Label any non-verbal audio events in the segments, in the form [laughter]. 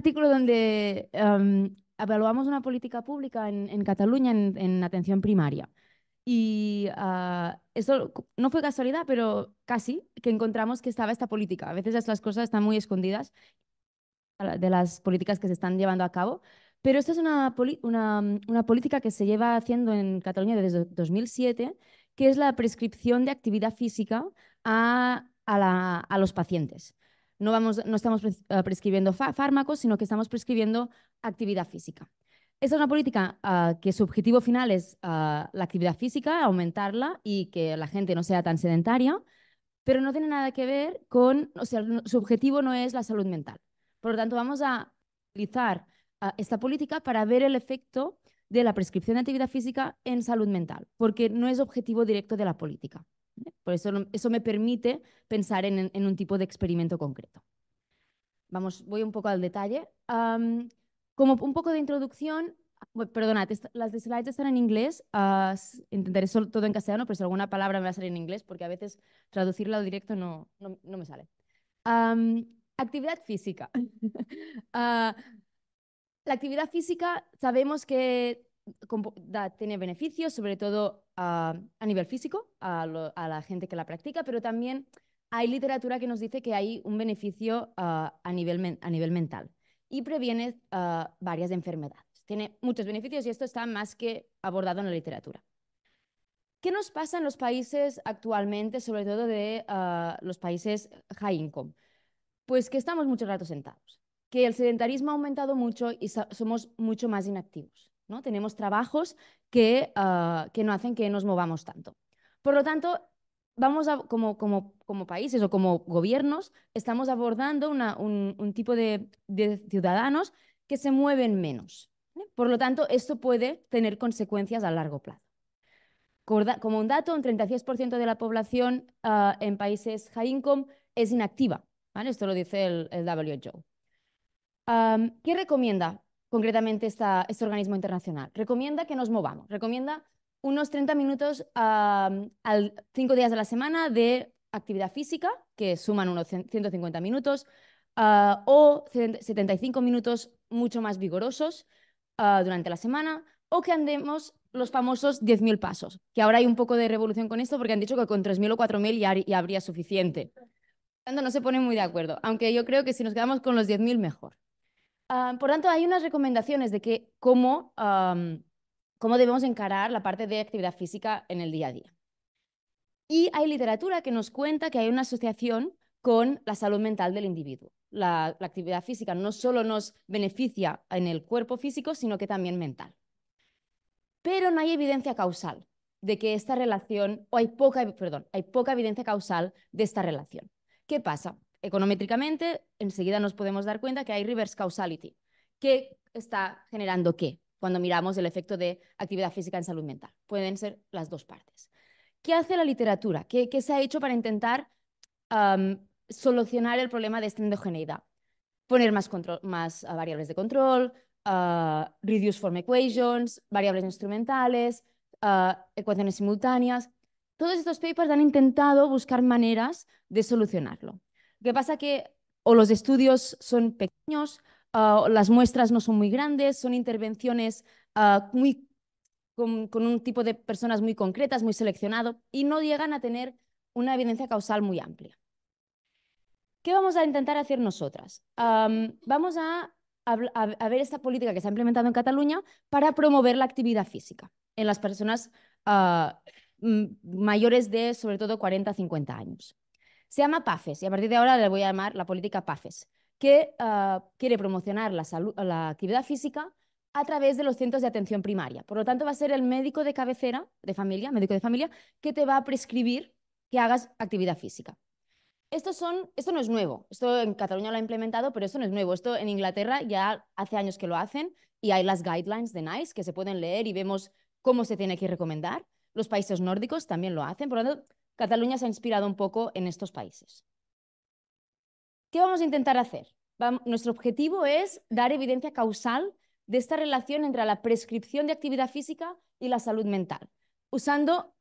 artículo donde em, evaluamos una política pública en, Cataluña en, atención primaria. Y ah, eso no fue casualidad, pero casi que encontramos que estaba esta política. A veces las cosas están muy escondidas de las políticas que se están llevando a cabo, pero esta es una, una, una, política que se lleva haciendo en Cataluña desde 2007, que es la prescripción de actividad física a, a, la, a los pacientes no, estamos eh, prescribiendo fármacos, sino que estamos prescribiendo actividad física. Esta es una política ah, que su objetivo final es ah, la actividad física, aumentarla y que la gente no sea tan sedentaria, pero no tiene nada que ver con, o sea, su objetivo no es la salud mental. Por lo tanto, vamos a utilizar ah, esta política para ver el efecto de la prescripción de actividad física en salud mental, porque no es objetivo directo de la política. Por eso, eso me permite pensar en, un tipo de experimento concreto. Vamos, voy un poco al detalle. como un poco de introducción, perdonad, las slides están en inglés, intentaré todo en castellano, pero si alguna palabra me va a salir en inglés, porque a veces traducirla directo no, no, me sale. actividad física. [laughs] Ah, la actividad física sabemos que da, tiene beneficios, sobre todo ah, a nivel físico, a, la gente que la practica, pero también hay literatura que nos dice que hay un beneficio ah, a, nivel mental y previene ah, varias enfermedades. Tiene muchos beneficios y esto está más que abordado en la literatura. ¿Qué nos pasa en los países actualmente, sobre todo de los países high income? Pues que estamos muchos rato sentados, que el sedentarismo ha aumentado mucho y somos mucho más inactivos tenemos trabajos ah, que, no hacen que nos movamos tanto. Por lo tanto, vamos como, países o como gobiernos, estamos abordando un, tipo de, ciudadanos que se mueven menos. Por lo tanto, esto puede tener consecuencias a largo plazo. Como un dato, un 36% de la población ah, en países high income es inactiva. Esto lo dice el, el WHO. ¿Qué recomienda concretamente este organismo internacional. Recomienda que nos movamos, recomienda unos 30 minutos a al cinco días de la semana de actividad física, que suman unos 150 minutos, ah, o 75 minutos mucho más vigorosos ah, durante la semana, o que andemos los famosos 10.000 pasos, que ahora hay un poco de revolución con esto porque han dicho que con 3.000 o 4.000 ya, ya habría suficiente. No se ponen muy de acuerdo, aunque yo creo que si nos quedamos con los 10.000 mejor. Ah, por tanto, hay unas recomendaciones de que cómo, debemos encarar la parte de actividad física en el día a día. Y hay literatura que nos cuenta que hay una asociación con la salud mental del individuo. La, la, actividad física no solo nos beneficia en el cuerpo físico, sino que también mental. Pero no hay evidencia causal de que esta relación, o hay poca, perdón, hay poca evidencia causal de esta relación. ¿Qué pasa? econométricamente, enseguida nos podemos dar cuenta que hay reverse causality. ¿Qué está generando qué? Cuando miramos el efecto de actividad física en salud mental. Pueden ser las dos partes. ¿Qué hace la literatura? ¿Qué, se ha hecho para intentar solucionar el problema de esta Poner más, ah, variables de control, ah, reduce form equations, variables instrumentales, ah, ecuaciones simultáneas. Todos estos papers han intentado buscar maneras de solucionarlo. Lo que pasa que o los estudios son pequeños, ah, o las muestras no son muy grandes, son intervenciones ah, muy, con, un tipo de personas muy concretas, muy seleccionado, y no llegan a tener una evidencia causal muy amplia. ¿Qué vamos a intentar hacer nosotras? vamos a, ver esta política que se ha implementado en Cataluña para promover la actividad física en las personas ah, mayores de sobre todo 40 50 años. Se llama PAFES y a partir de ahora le voy a llamar la política PAFES, que ah, quiere promocionar la, salud, la actividad física a través de los centros de atención primaria. Por lo tanto, va a ser el médico de cabecera de familia, médico de familia, que te va a prescribir que hagas actividad física. Esto, son, esto no es nuevo. Esto en Cataluña lo ha implementado, pero esto no es nuevo. Esto en Inglaterra ya hace años que lo hacen y hay las guidelines de NICE que se pueden leer y vemos cómo se tiene que recomendar. Los países nórdicos también lo hacen. Por lo tanto, Cataluña se ha inspirado un poco en estos países. ¿Qué vamos a intentar hacer? nuestro objetivo es dar evidencia causal de esta relación entre la prescripción de actividad física y la salud mental, usando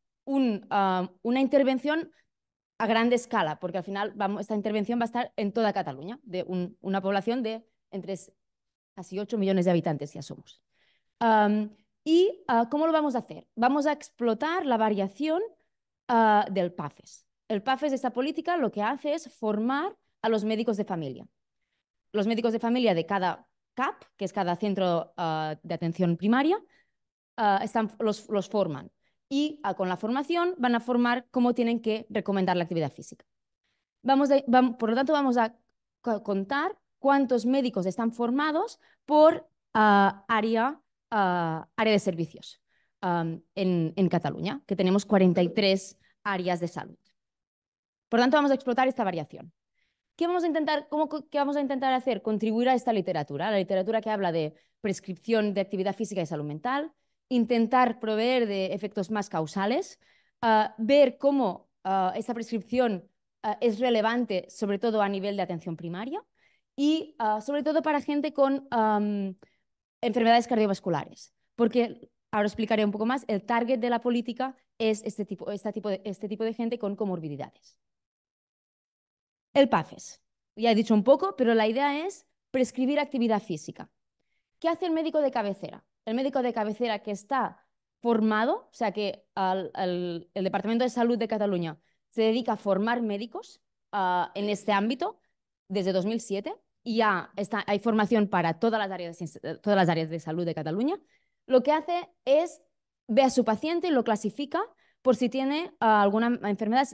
ah, una intervención a gran escala, porque al final esta intervención va a estar en toda Cataluña, de una población de entre casi 8 millones de habitantes ya somos. ¿Y ah, cómo lo vamos a hacer? Vamos a explotar la variación Ah, del PAFES. El PAFES, esta política, lo que hace es formar a los médicos de familia. Los médicos de familia de cada CAP, que es cada centro ah, de atención primaria, ah, los, forman. Y con la formación van a formar cómo tienen que recomendar la actividad física. por lo tanto, vamos a contar cuántos médicos están formados por área, área de servicios en, Cataluña, que tenemos 43 áreas de salud. Por tanto, vamos a explotar esta variación. ¿Qué vamos a intentar, cómo, qué vamos a intentar hacer? Contribuir a esta literatura, la literatura que habla de prescripción de actividad física y salud mental, intentar proveer de efectos más causales, ah, ver cómo ah, esta prescripción ah, es relevante, sobre todo a nivel de atención primaria y sobre todo para gente con enfermedades cardiovasculares, porque Ahora explicaré un poco más. El target de la política es este, este tipo, de, gente con comorbilidades. El PAFES. Ya he dicho un poco, pero la idea es prescribir actividad física. ¿Qué hace el médico de cabecera? El médico de cabecera que está formado, o sea que el Departamento de Salud de Cataluña se dedica a formar médicos ah, en este ámbito desde 2007 y ya hay formación para todas las, áreas, todas las áreas de salud de Cataluña lo que hace es ve a su paciente y lo clasifica por si tiene ah, alguna, enfermedad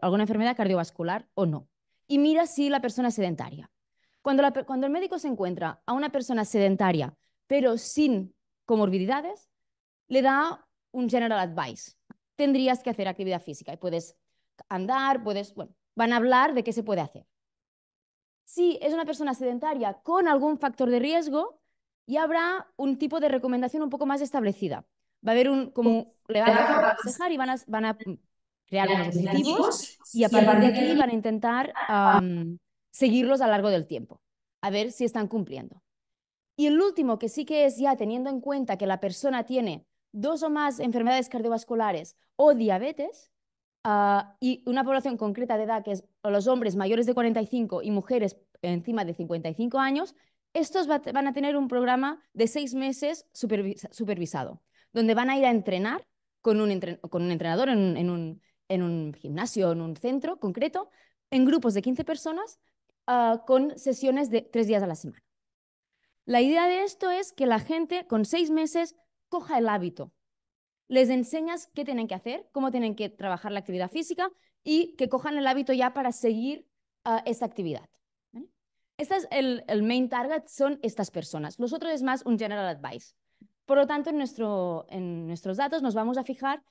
alguna enfermedad cardiovascular o no. Y mira si la persona es sedentaria. Cuando, cuando el médico se encuentra a una persona sedentaria, pero sin comorbilidades, le da un general advice. Tendrías que hacer actividad física y puedes andar, puedes, bueno, van a hablar de qué se puede hacer. Si es una persona sedentaria con algún factor de riesgo, y habrá un tipo de recomendación un poco más establecida. Va a haber un, como le van a aconsejar y van a, van a mm, crear objetivos y a partir de aquí van a intentar seguirlos a lo largo del tiempo, a ver si están cumpliendo. Y el último, que sí que es ya teniendo en cuenta que la persona tiene dos o más enfermedades cardiovasculares o diabetes, ah, y una población concreta de edad, que es los hombres mayores de 45 y mujeres encima de 55 años, estos van a tener un programa de seis meses supervisado, donde van a ir a entrenar con un, entrenador en un, en un gimnasio, en un centro concreto, en grupos de 15 personas, ah, con sesiones de tres días a la semana. La idea de esto es que la gente con seis meses coja el hábito. Les enseñas qué tienen que hacer, cómo tienen que trabajar la actividad física y que cojan el hábito ya para seguir ah, esa actividad el, main target son estas personas. Los otros es más un general advice. Por lo tanto, en, nuestros datos nos vamos a fijar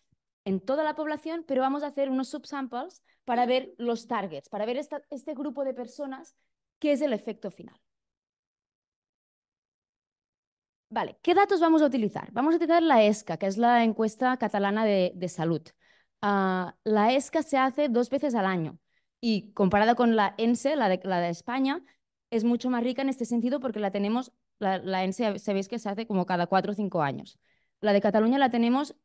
en toda la población, pero vamos a hacer unos subsamples para ver los targets, para ver este grupo de personas, que es el efecto final. Vale, ¿qué datos vamos a utilizar? Vamos a utilizar la ESCA, que es la encuesta catalana de, de salud. Ah, la ESCA se hace dos veces al año y comparada con la ENSE, e, la de España, es mucho más rica en este sentido porque la tenemos, la, la se sabéis que se hace como cada cuatro o cinco años. La de Cataluña la tenemos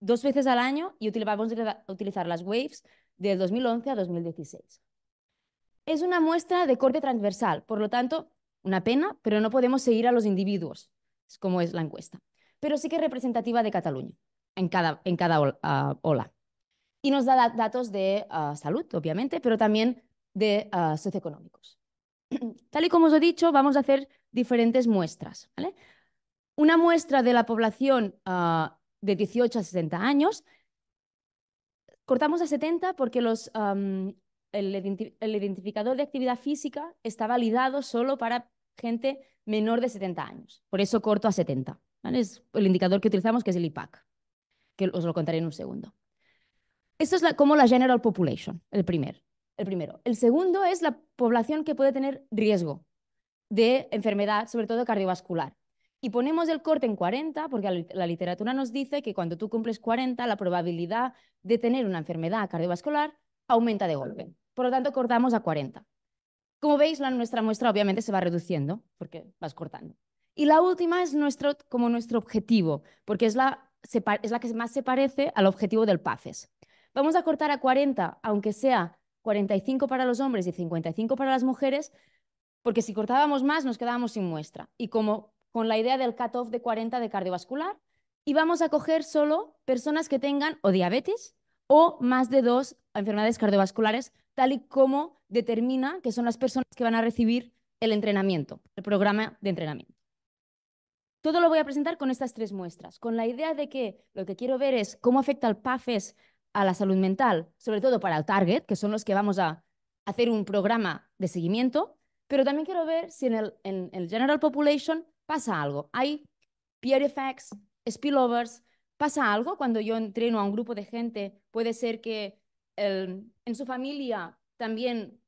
dos veces al año y vamos a utilizar las waves de 2011 a 2016. Es una muestra de corte transversal, por lo tanto, una pena, pero no podemos seguir a los individuos, es como es la encuesta. Pero sí que es representativa de Cataluña en cada, en ah, ola. Y nos da datos de ah, salud, obviamente, pero también de ah, socioeconómicos. [clears throat] Tal y como os he dicho, vamos a hacer diferentes muestras. Una muestra de la población ah, de 18 a 60 años. Cortamos a 70 porque el, identificador de actividad física está validado solo para gente menor de 70 años. Por eso corto a 70. ¿vale? Es el indicador que utilizamos, que es el IPAC, que os lo contaré en un segundo. Esto es como la general population, el primer el primero. El segundo es la población que puede tener riesgo de enfermedad, sobre todo cardiovascular. Y ponemos el corte en 40 porque la literatura nos dice que cuando tú cumples 40, la probabilidad de tener una enfermedad cardiovascular aumenta de golpe. Por lo tanto, cortamos a 40. Como veis, nuestra muestra obviamente se va reduciendo porque vas cortando. Y la última es nuestro, como nuestro objetivo, porque es la, es la que más se parece al objetivo del PACES. Vamos a cortar a 40, aunque sea 45 para los hombres y 55 para las mujeres, porque si cortábamos más nos quedábamos sin muestra. Y como con la idea del cut-off de 40 de cardiovascular, íbamos a coger solo personas que tengan o diabetes o más de dos enfermedades cardiovasculares, tal y como determina que son las personas que van a recibir el entrenamiento, el programa de entrenamiento. Todo lo voy a presentar con estas tres muestras, con la idea de que lo que quiero ver es cómo afecta al PAFES a la salud mental, sobre todo para el target, que son los que vamos a hacer un programa de seguimiento, pero también quiero ver si en el, general population pasa algo. Hay peer effects, spillovers, pasa algo cuando yo entreno a un grupo de gente, puede ser que en su familia también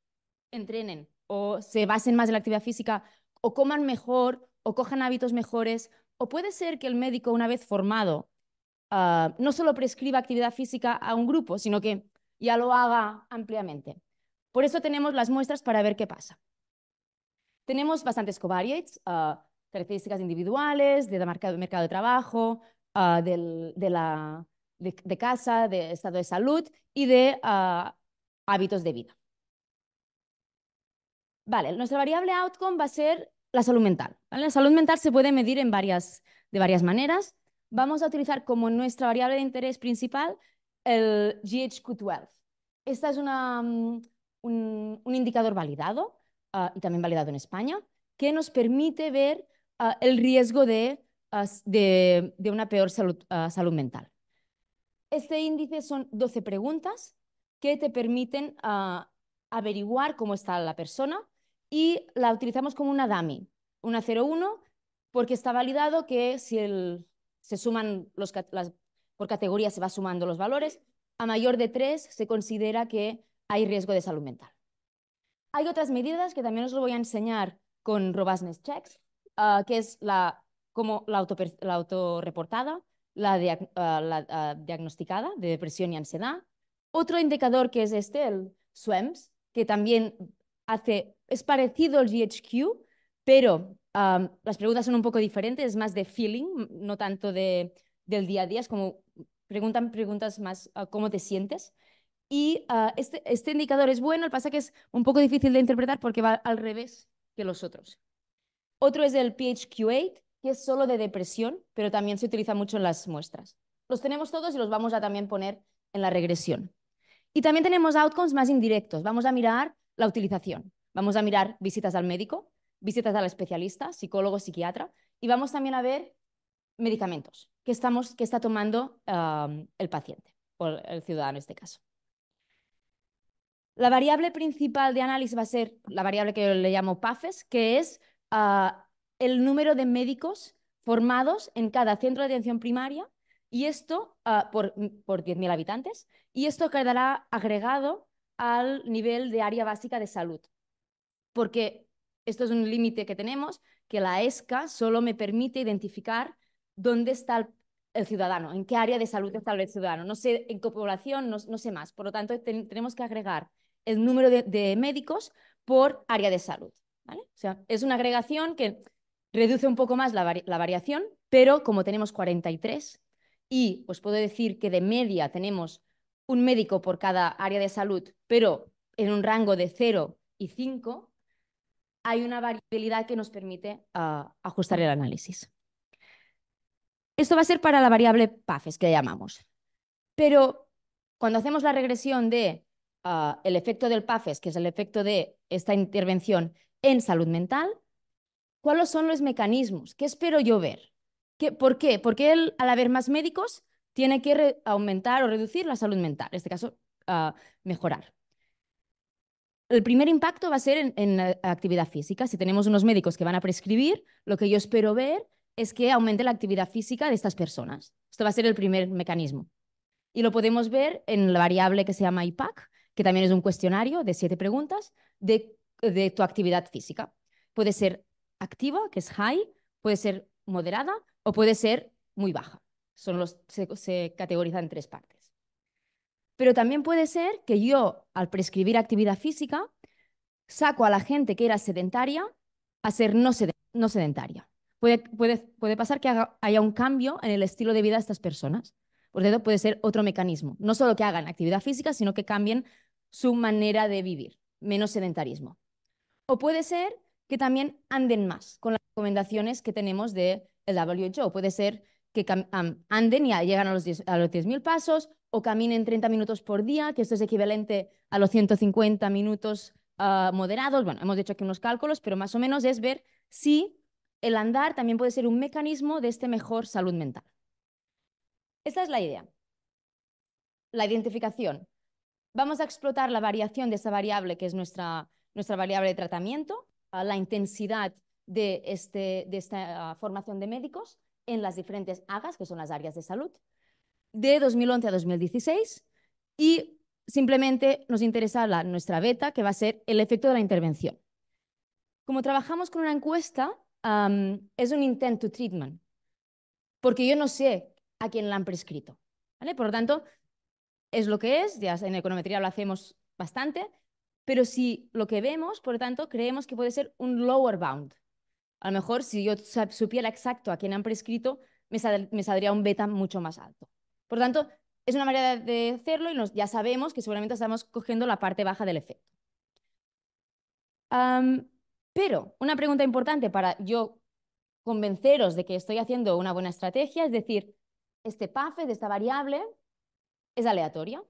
entrenen o se basen más en la actividad física o coman mejor o cojan hábitos mejores o puede ser que el médico una vez formado Ah, no solo prescriba actividad física a un grupo, sino que ya lo haga ampliamente. Por eso tenemos las muestras para ver qué pasa. Tenemos bastantes covariates, ah, características individuales, de mercado, de trabajo, ah, de, la, de, casa, de estado de salud y de hábitos de vida. Vale, nuestra variable outcome va a ser la salud mental. La salud mental se puede medir en de varias maneras vamos a utilizar como nuestra variable de interés principal el GHQ12. Este es una, mm, un, indicador validado ah, y también validado en España que nos permite ver ah, el riesgo ah, de, una peor salud, salud mental. Este índice son 12 preguntas que te permiten averiguar cómo está la persona y la utilizamos como una dummy, una 01, porque está validado que si el, se suman los, por categoría se va sumando los valores, a mayor de tres se considera que hay riesgo de salud mental. Hay otras medidas que también os lo voy a enseñar con robustness checks, ah, que es la, como la, autorreportada, la, ah, la ah, diagnosticada de depresión y ansiedad. Otro indicador que es este, el SWEMS, e que también hace, es parecido al GHQ, pero las preguntas son un poco diferentes, es más de feeling, no tanto del día a día, es como preguntan preguntas más ah, cómo te sientes. Y ah, este, este, indicador es bueno, el pasa que es un poco difícil de interpretar porque va al revés que los otros. Otro es el PHQ8, que es solo de depresión, pero también se utiliza mucho en las muestras. Los tenemos todos y los vamos a también poner en la regresión. Y también tenemos outcomes más indirectos. Vamos a mirar la utilización. Vamos a mirar visitas al médico, visitas al especialista, psicólogo, psiquiatra, y vamos también a ver medicamentos que, estamos, está tomando el paciente o el ciudadano en este caso. La variable principal de análisis va a ser la variable que yo le llamo PAFES, que es ah, el número de médicos formados en cada centro de atención primaria y esto ah, por, por 10.000 habitantes, y esto quedará agregado al nivel de área básica de salud, porque esto es un límite que tenemos, que la ESCA solo me permite identificar dónde está el, ciudadano, en qué área de salud está el ciudadano. No sé, en qué población, no, sé más. Por lo tanto, tenemos que agregar el número de, médicos por área de salud. O sea, es una agregación que reduce un poco más la variación, pero como tenemos 43 y os puedo decir que de media tenemos un médico por cada área de salud, pero en un rango de 0 y 5, hay una variabilidad que nos permite ah, ajustar el análisis. Esto va a ser para la variable PAFES, que llamamos. Pero cuando hacemos la regresión de ah, el efecto del PAFES, que es el efecto de esta intervención en salud mental, ¿cuáles son los mecanismos? ¿Qué espero yo ver? ¿Qué, ¿Por qué? Porque al haber más médicos, tiene que aumentar o reducir la salud mental, en este caso, ah, mejorar el primer impacto va a ser en, la eh, actividad física. Si tenemos unos médicos que van a prescribir, lo que yo espero ver es que aumente la actividad física de estas personas. Esto va a ser el primer mecanismo. Y lo podemos ver en la variable que se llama IPAC, que también es un cuestionario de siete preguntas de, tu actividad física. Puede ser activa, que es high, puede ser moderada o puede ser muy baja. Son los, se, se categorizan en tres partes. Pero también puede ser que yo, al prescribir actividad física, saco a la gente que era sedentaria a ser no, sedentaria. Puede, pasar que haya un cambio en el estilo de vida de estas personas. Por tanto, puede ser otro mecanismo. No solo que hagan actividad física, sino que cambien su manera de vivir, menos sedentarismo. O puede ser que también anden más con las recomendaciones que tenemos de de WHO. Puede ser que anden y llegan a los 10.000 pasos, o caminen 30 minutos por día, que esto es equivalente a los 150 minutos ah, moderados. Bueno, hemos hecho aquí unos cálculos, pero más o menos es ver si el andar también puede ser un mecanismo de este mejor salud mental. Esta es la idea. La identificación. Vamos a explotar la variación de esa variable que es nuestra, nuestra variable de tratamiento, ah, la intensidad de, este, de esta ah, formación de médicos en las diferentes AGAs, que son las áreas de salud, de 2011 a 2016 y simplemente nos interesa nuestra beta, que va a ser el efecto de la intervención. Como trabajamos con una encuesta, es un intent to treatment, porque yo no sé a quién la han prescrito. Por lo tanto, es lo que es, ya en econometría lo hacemos bastante, pero si lo que vemos, por lo tanto, creemos que puede ser un lower bound. A lo mejor si yo supiera exacto a quién han prescrito, me saldría un beta mucho más alto. Por tanto, es una manera de hacerlo y ya sabemos que seguramente estamos cogiendo la parte baja del efecto. pero una pregunta importante para yo convenceros de que estoy haciendo una buena estrategia es decir, este de esta variable, es aleatoria.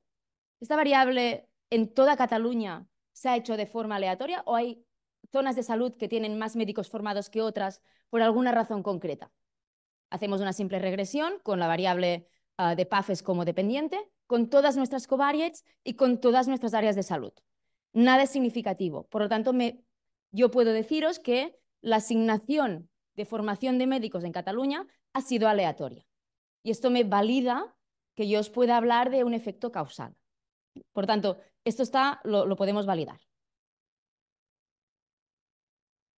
¿Esta variable en toda Cataluña se ha hecho de forma aleatoria o hay zonas de salud que tienen más médicos formados que otras por alguna razón concreta? Hacemos una simple regresión con la variable Ah, de PAFES como dependiente, con todas nuestras covariates y con todas nuestras áreas de salud. Nada es significativo. Por lo tanto, yo puedo deciros que la asignación de formación de médicos en Cataluña ha sido aleatoria. Y esto me valida que yo os pueda hablar de un efecto causal. Por tanto, esto está, lo, podemos validar.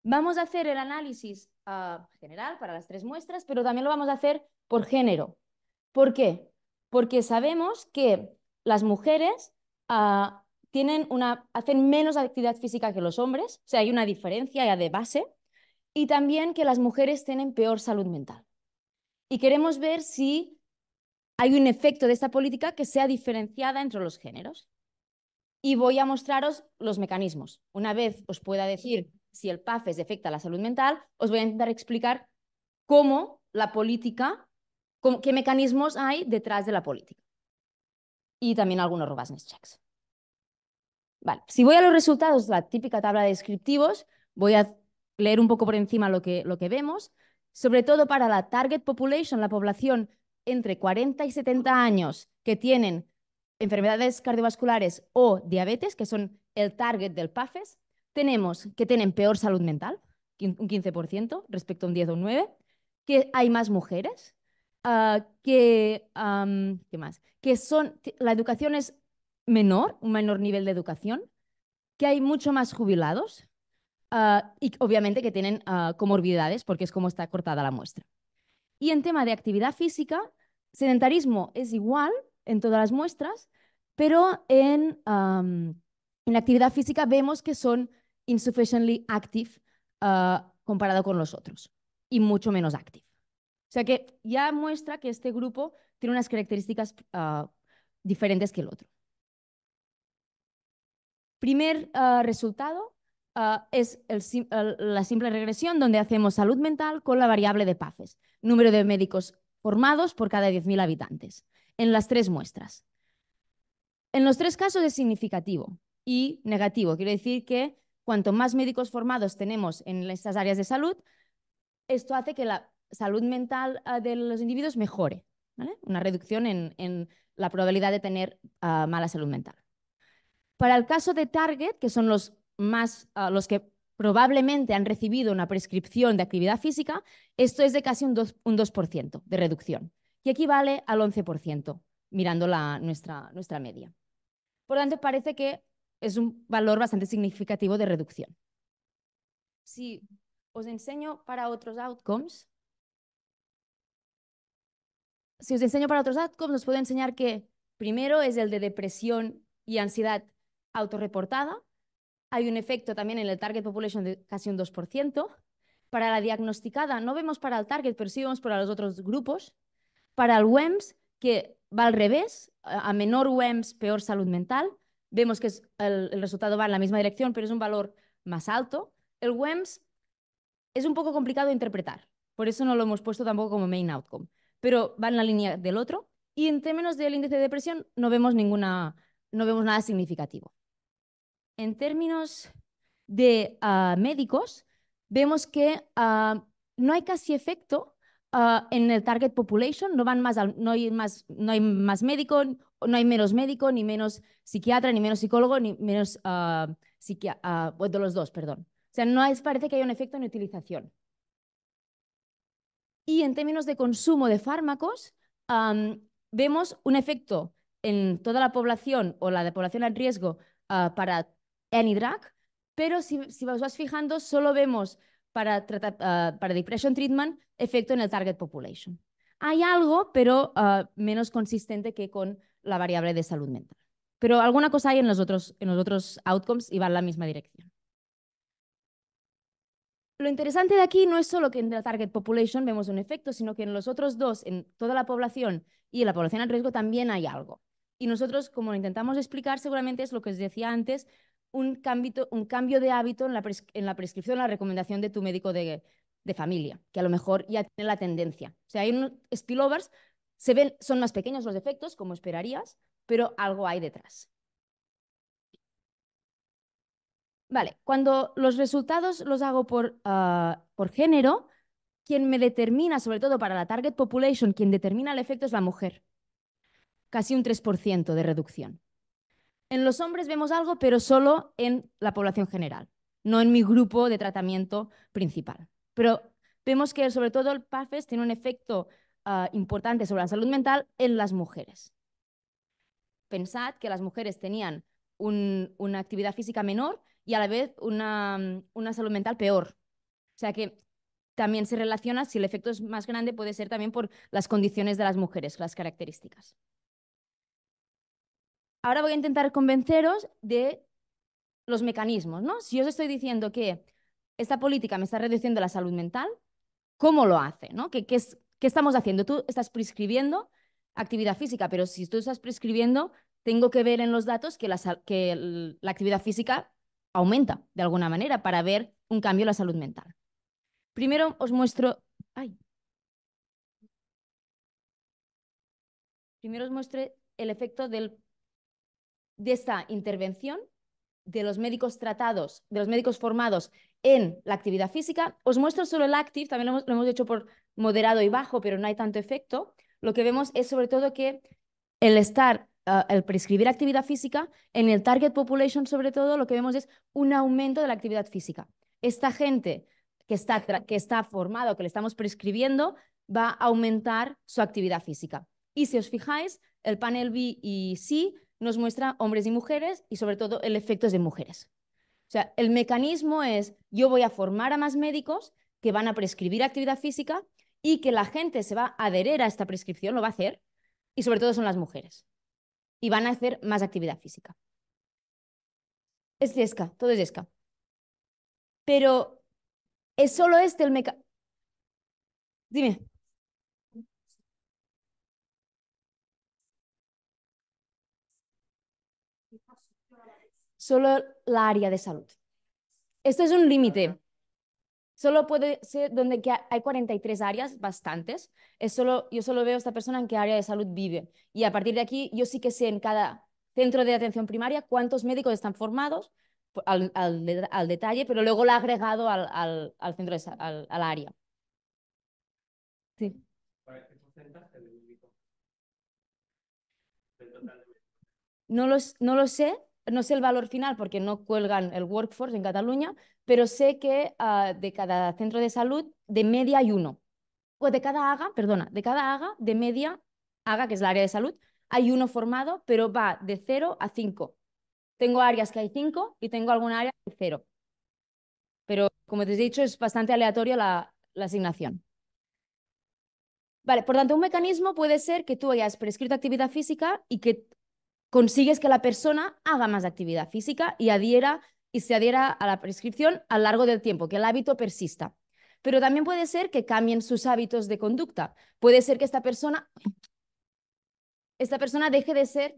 Vamos a hacer el análisis ah, general para las tres muestras, pero también lo vamos a hacer por género. ¿Por qué? Porque sabemos que las mujeres ah, hacen menos actividad física que los hombres, o sea, hay una diferencia ya de base, y también que las mujeres tienen peor salud mental. Y queremos ver si hay un efecto de esta política que sea diferenciada entre los géneros. Y voy a mostraros los mecanismos. Una vez os pueda decir si el PAFES afecta a e la salud mental, os voy a intentar explicar cómo la política qué mecanismos hay detrás de la política. Y también algunos robustness checks. Vale, si voy a los resultados, la típica tabla de descriptivos, voy a leer un poco por encima lo que, lo que vemos, sobre todo para la target population, la población entre 40 y 70 años que tienen enfermedades cardiovasculares o diabetes, que son el target del PAFES, tenemos que tienen peor salud mental, un 15% respecto a un 10 o un 9, que hay más mujeres, Ah, que, ¿qué más? que son, la educación es menor, un menor nivel de educación, que hay mucho más jubilados ah, y obviamente que tienen comorbidades ah, comorbilidades porque es como está cortada la muestra. Y en tema de actividad física, sedentarismo es igual en todas las muestras, pero en, en actividad física vemos que son insufficiently active comparado con los otros y mucho menos active. O sea que ya muestra que este grupo tiene unas características ah, diferentes que el otro. Primer ah, resultado ah, es la simple regresión donde hacemos salud mental con la variable de PAFES, número de médicos formados por cada 10.000 habitantes, en las tres muestras. En los tres casos es significativo y negativo. Quiero decir que cuanto más médicos formados tenemos en estas áreas de salud, esto hace que la salud mental ah, de los individuos mejore, Una reducción en, la probabilidad de tener ah, mala salud mental. Para el caso de Target, que son los, más, ah, los que probablemente han recibido una prescripción de actividad física, esto es de casi un 2%, de reducción, que equivale al 11%, mirando nuestra, nuestra media. Por lo tanto, parece que es un valor bastante significativo de reducción. Si os enseño para otros outcomes, si os enseño para otros outcomes, nos puedo enseñar que primero es el de depresión y ansiedad autorreportada. Hay un efecto también en el target population de casi un 2%. Para la diagnosticada, no vemos para el target, pero sí vemos para los otros grupos. Para el WEMS, que va al revés, a menor WEMS, peor salud mental. Vemos que el, el resultado va en la misma dirección, pero es un valor más alto. El WEMS es un poco complicado de interpretar, por eso no lo hemos puesto tampoco como main outcome pero va en la línea del otro. Y en términos del índice de depresión no vemos, ninguna, no vemos nada significativo. En términos de ah, médicos, vemos que ah, no hay casi efecto ah, en el target population, no, van más no, hay más, no hay más médico, no hay menos médico, ni menos psiquiatra, ni menos psicólogo, ni menos psiquiatra, de los dos, perdón. O sea, no parece que haya un efecto en utilización. Y en términos de consumo de fármacos, vemos un efecto en toda la población o la de población en riesgo ah, para para drug, pero si, si os vas fijando, solo vemos para, ah, para depression treatment efecto en el target population. Hay algo, pero ah, menos consistente que con la variable de salud mental. Pero alguna cosa hay en los otros, en los otros outcomes y va en la misma dirección. Lo interesante de aquí no es solo que en la target population vemos un efecto, sino que en los otros dos, en toda la población y en la población en riesgo, también hay algo. Y nosotros, como lo intentamos explicar, seguramente es lo que os decía antes, un cambio, de hábito en la, en la prescripción, la recomendación de tu médico de, familia, que a lo mejor ya tiene la tendencia. O sea, hay unos spillovers, se ven, son más pequeños los efectos, como esperarías, pero algo hay detrás. Vale, cuando los resultados los hago por, ah, por género, quien me determina, sobre todo para la target population, quien determina el efecto es la mujer. Casi un 3% de reducción. En los hombres vemos algo, pero solo en la población general, no en mi grupo de tratamiento principal. Pero vemos que sobre todo el PAFES tiene un efecto ah, importante sobre la salud mental en las mujeres. Pensad que las mujeres tenían una actividad física menor, y a la vez mm, una, salud mental peor. O sea que también se relaciona, si el efecto es más grande, puede ser también por las condiciones de las mujeres, las características. Ahora voy a intentar convenceros de los mecanismos, Si os estoy diciendo que esta política me está reduciendo la salud mental, ¿cómo lo hace? ¿no? ¿Qué, estamos haciendo? Tú estás prescribiendo actividad física, pero si tú estás prescribiendo, tengo que ver en los datos que que la actividad física aumenta de alguna manera para ver un cambio en la salud mental. Primero os muestro... Primero os muestro el efecto del... de esta intervención de los médicos tratados, de los médicos formados en la actividad física. Os muestro solo el active, también lo hemos, lo hemos hecho por moderado y bajo, pero no hay tanto efecto. Lo que vemos es sobre todo que el estar Ah, el prescribir actividad física, en el target population sobre todo lo que vemos es un aumento de la actividad física. Esta gente que está, que está formada que le estamos prescribiendo va a aumentar su actividad física. Y si os fijáis, el panel B y C nos muestra hombres y mujeres y sobre todo el efecto es de mujeres. O sea, el mecanismo es yo voy a formar a más médicos que van a prescribir actividad física y que la gente se va a adherir a esta prescripción, lo va a hacer, y sobre todo son las mujeres y van a hacer más actividad física. Es yesca, todo es yesca. Pero es solo este el mecanismo. Dime. Solo la área de salud. Esto es un límite. Solo puede ser donde que hay 43 áreas, bastantes. Es solo, yo solo veo a esta persona en qué área de salud vive. Y a partir de aquí, yo sí que sé en cada centro de atención primaria cuántos médicos están formados al, detalle, pero luego lo he agregado al, al centro, de, al, área. Sí. No no lo sé, no sé el valor final porque no cuelgan el workforce en Cataluña, pero sé que ah, de cada centro de salud, de media hay uno. O de cada haga, perdona, de cada haga, de media haga, que es la área de salud, hay uno formado, pero va de cero a cinco. Tengo áreas que hay cinco y tengo alguna área de cero. Pero como te he dicho, es bastante aleatoria la, asignación. Vale, por tanto, un mecanismo puede ser que tú hayas prescrito actividad física y que consigues que la persona haga más actividad física y adhiera y se adhiera a la prescripción a lo largo del tiempo, que el hábito persista. Pero también puede ser que cambien sus hábitos de conducta. Puede ser que esta persona, esta persona deje de ser,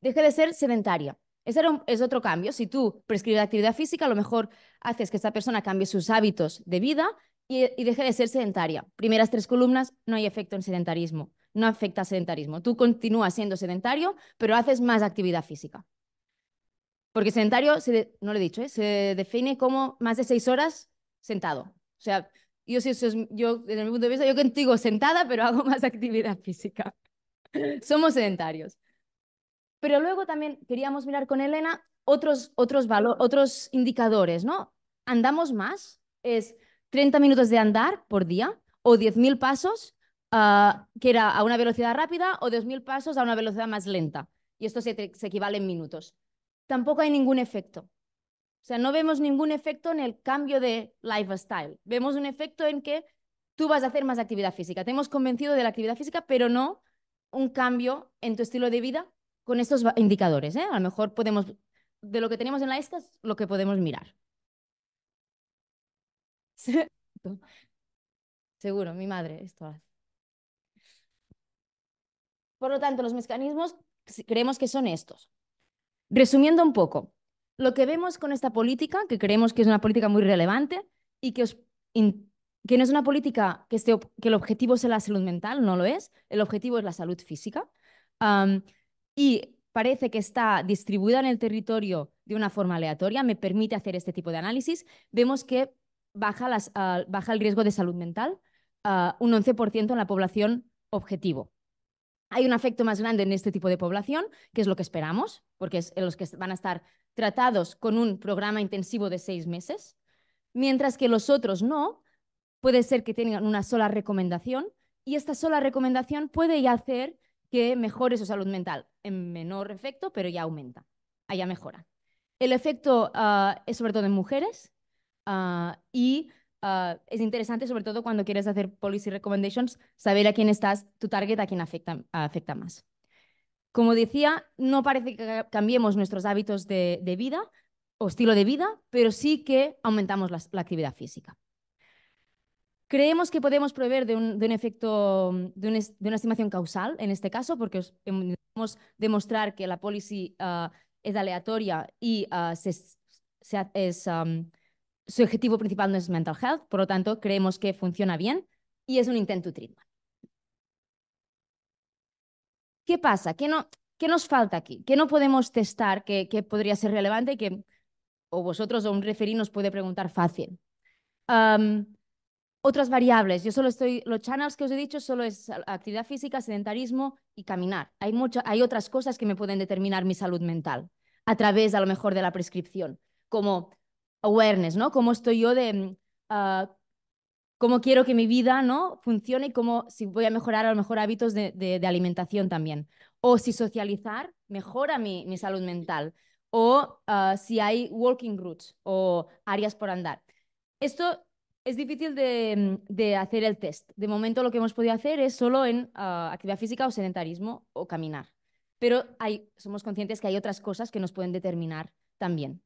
deje de ser sedentaria. Ese es otro cambio. Si tú prescribes actividad física, a lo mejor haces que esta persona cambie sus hábitos de vida y deje de ser sedentaria. Primeras tres columnas, no hay efecto en sedentarismo no afecta sedentarismo. Tú continúas siendo sedentario, pero haces más actividad física. Porque sedentario, no lo he dicho, ¿eh? se define como más de seis horas sentado. O sea, yo, si yo desde mi punto de vista, yo contigo sentada, pero hago más actividad física. [laughs] Somos sedentarios. Pero luego también queríamos mirar con Elena otros, otros, otros indicadores, ¿no? Andamos más, es 30 minutos de andar por día o 10.000 pasos que era a una velocidad rápida o 2.000 pasos a una velocidad más lenta. Y esto se, equivale en minutos. Tampoco hay ningún efecto. O sea, no vemos ningún efecto en el cambio de lifestyle. Vemos un efecto en que tú vas a hacer más actividad física. Te hemos convencido de la actividad física, pero no un cambio en tu estilo de vida con estos indicadores. ¿eh? A lo mejor podemos, de lo que tenemos en la ESCA es lo que podemos mirar. [laughs] Seguro, mi madre esto hace. Por lo tanto, los mecanismos creemos que son estos. Resumiendo un poco, lo que vemos con esta política, que creemos que es una política muy relevante y que, no es una política que, el objetivo sea la salud mental, no lo es, el objetivo es la salud física. y parece que está distribuida en el territorio de una forma aleatoria, me permite hacer este tipo de análisis, vemos que baja, el riesgo de salud mental ah, un 11% en la población objetivo. Hay un efecto más grande en este tipo de población, que es lo que esperamos, porque es los que van a estar tratados con un programa intensivo de seis meses, mientras que los otros no, puede ser que tengan una sola recomendación y esta sola recomendación puede ya hacer que mejore su salud mental en menor efecto, pero ya aumenta, ya mejora. El efecto ah, es sobre todo en mujeres ah, y Ah, es interesante, sobre todo cuando quieres hacer policy recommendations, saber a quién estás, tu target, a quién afecta, afecta más. Como decía, no parece que cambiemos nuestros hábitos de, de vida o estilo de vida, pero sí que aumentamos la, actividad física. Creemos que podemos proveer de un, efecto, de, una estimación causal en este caso, porque podemos demostrar que la policy ah, es aleatoria y ah, es, su objetivo principal no es mental health, por lo tanto creemos que funciona bien y es un intento treatment. ¿Qué pasa? ¿Qué, no, qué nos falta aquí? ¿Qué no podemos testar que, podría ser relevante que o vosotros o un referí nos puede preguntar fácil? otras variables. Yo solo estoy, los channels que os he dicho solo es actividad física, sedentarismo y caminar. Hay, hay otras cosas que me pueden determinar mi salud mental a través a lo mejor de la prescripción, como awareness, ¿no? Cómo estoy yo de... Mm, ah, cómo quiero que mi vida ¿no? funcione y cómo si voy a mejorar a lo mejor hábitos de, alimentación también. O si socializar mejora mi, salud mental. O ah, si hay walking routes o áreas por andar. Esto es difícil mm, de, hacer el test. De momento lo que hemos podido hacer es solo en ah, actividad física o sedentarismo o caminar. Pero somos conscientes que hay otras cosas que nos pueden determinar también.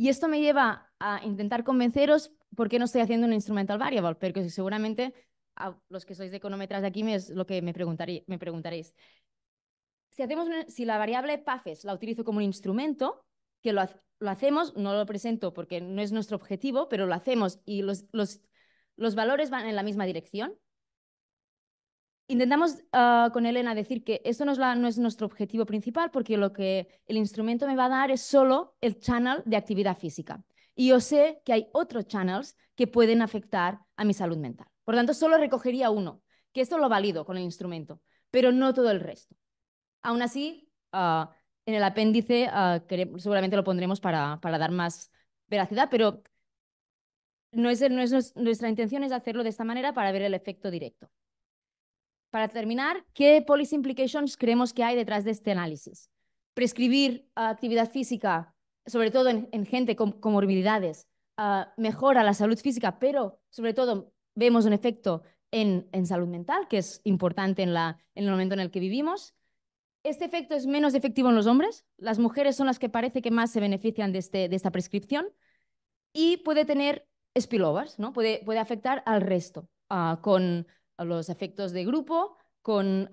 Y esto me lleva a intentar convenceros por qué no estoy haciendo un instrumental variable, porque seguramente a los que sois de econometras de aquí me es lo que me, preguntaréis. Si, hacemos si la variable PAFES la utilizo como un instrumento, que lo, hacemos, no lo presento porque no es nuestro objetivo, pero lo hacemos y los, los valores van en la misma dirección, Intentamos ah, con Elena decir que esto no es, nuestro objetivo principal porque lo que el instrumento me va a dar es solo el channel de actividad física. Y yo sé que hay otros channels que pueden afectar a mi salud mental. Por tanto, solo recogería uno, que esto lo valido con el instrumento, pero no todo el resto. Aún así, ah, en el apéndice ah, seguramente lo pondremos para, dar más veracidad, pero no nuestra intención es hacerlo de esta manera para ver el efecto directo. Para terminar, ¿qué policy implications creemos que hay detrás de este análisis? Prescribir ah, actividad física, sobre todo en, gente con comorbilidades, ah, mejora la salud física, pero sobre todo vemos un efecto en, salud mental, que es importante en, la, en el momento en el que vivimos. Este efecto es menos efectivo en los hombres. Las mujeres son las que parece que más se benefician de, este, de esta prescripción y puede tener spillovers, ¿no? puede, puede afectar al resto ah, con los efectos de grupo, con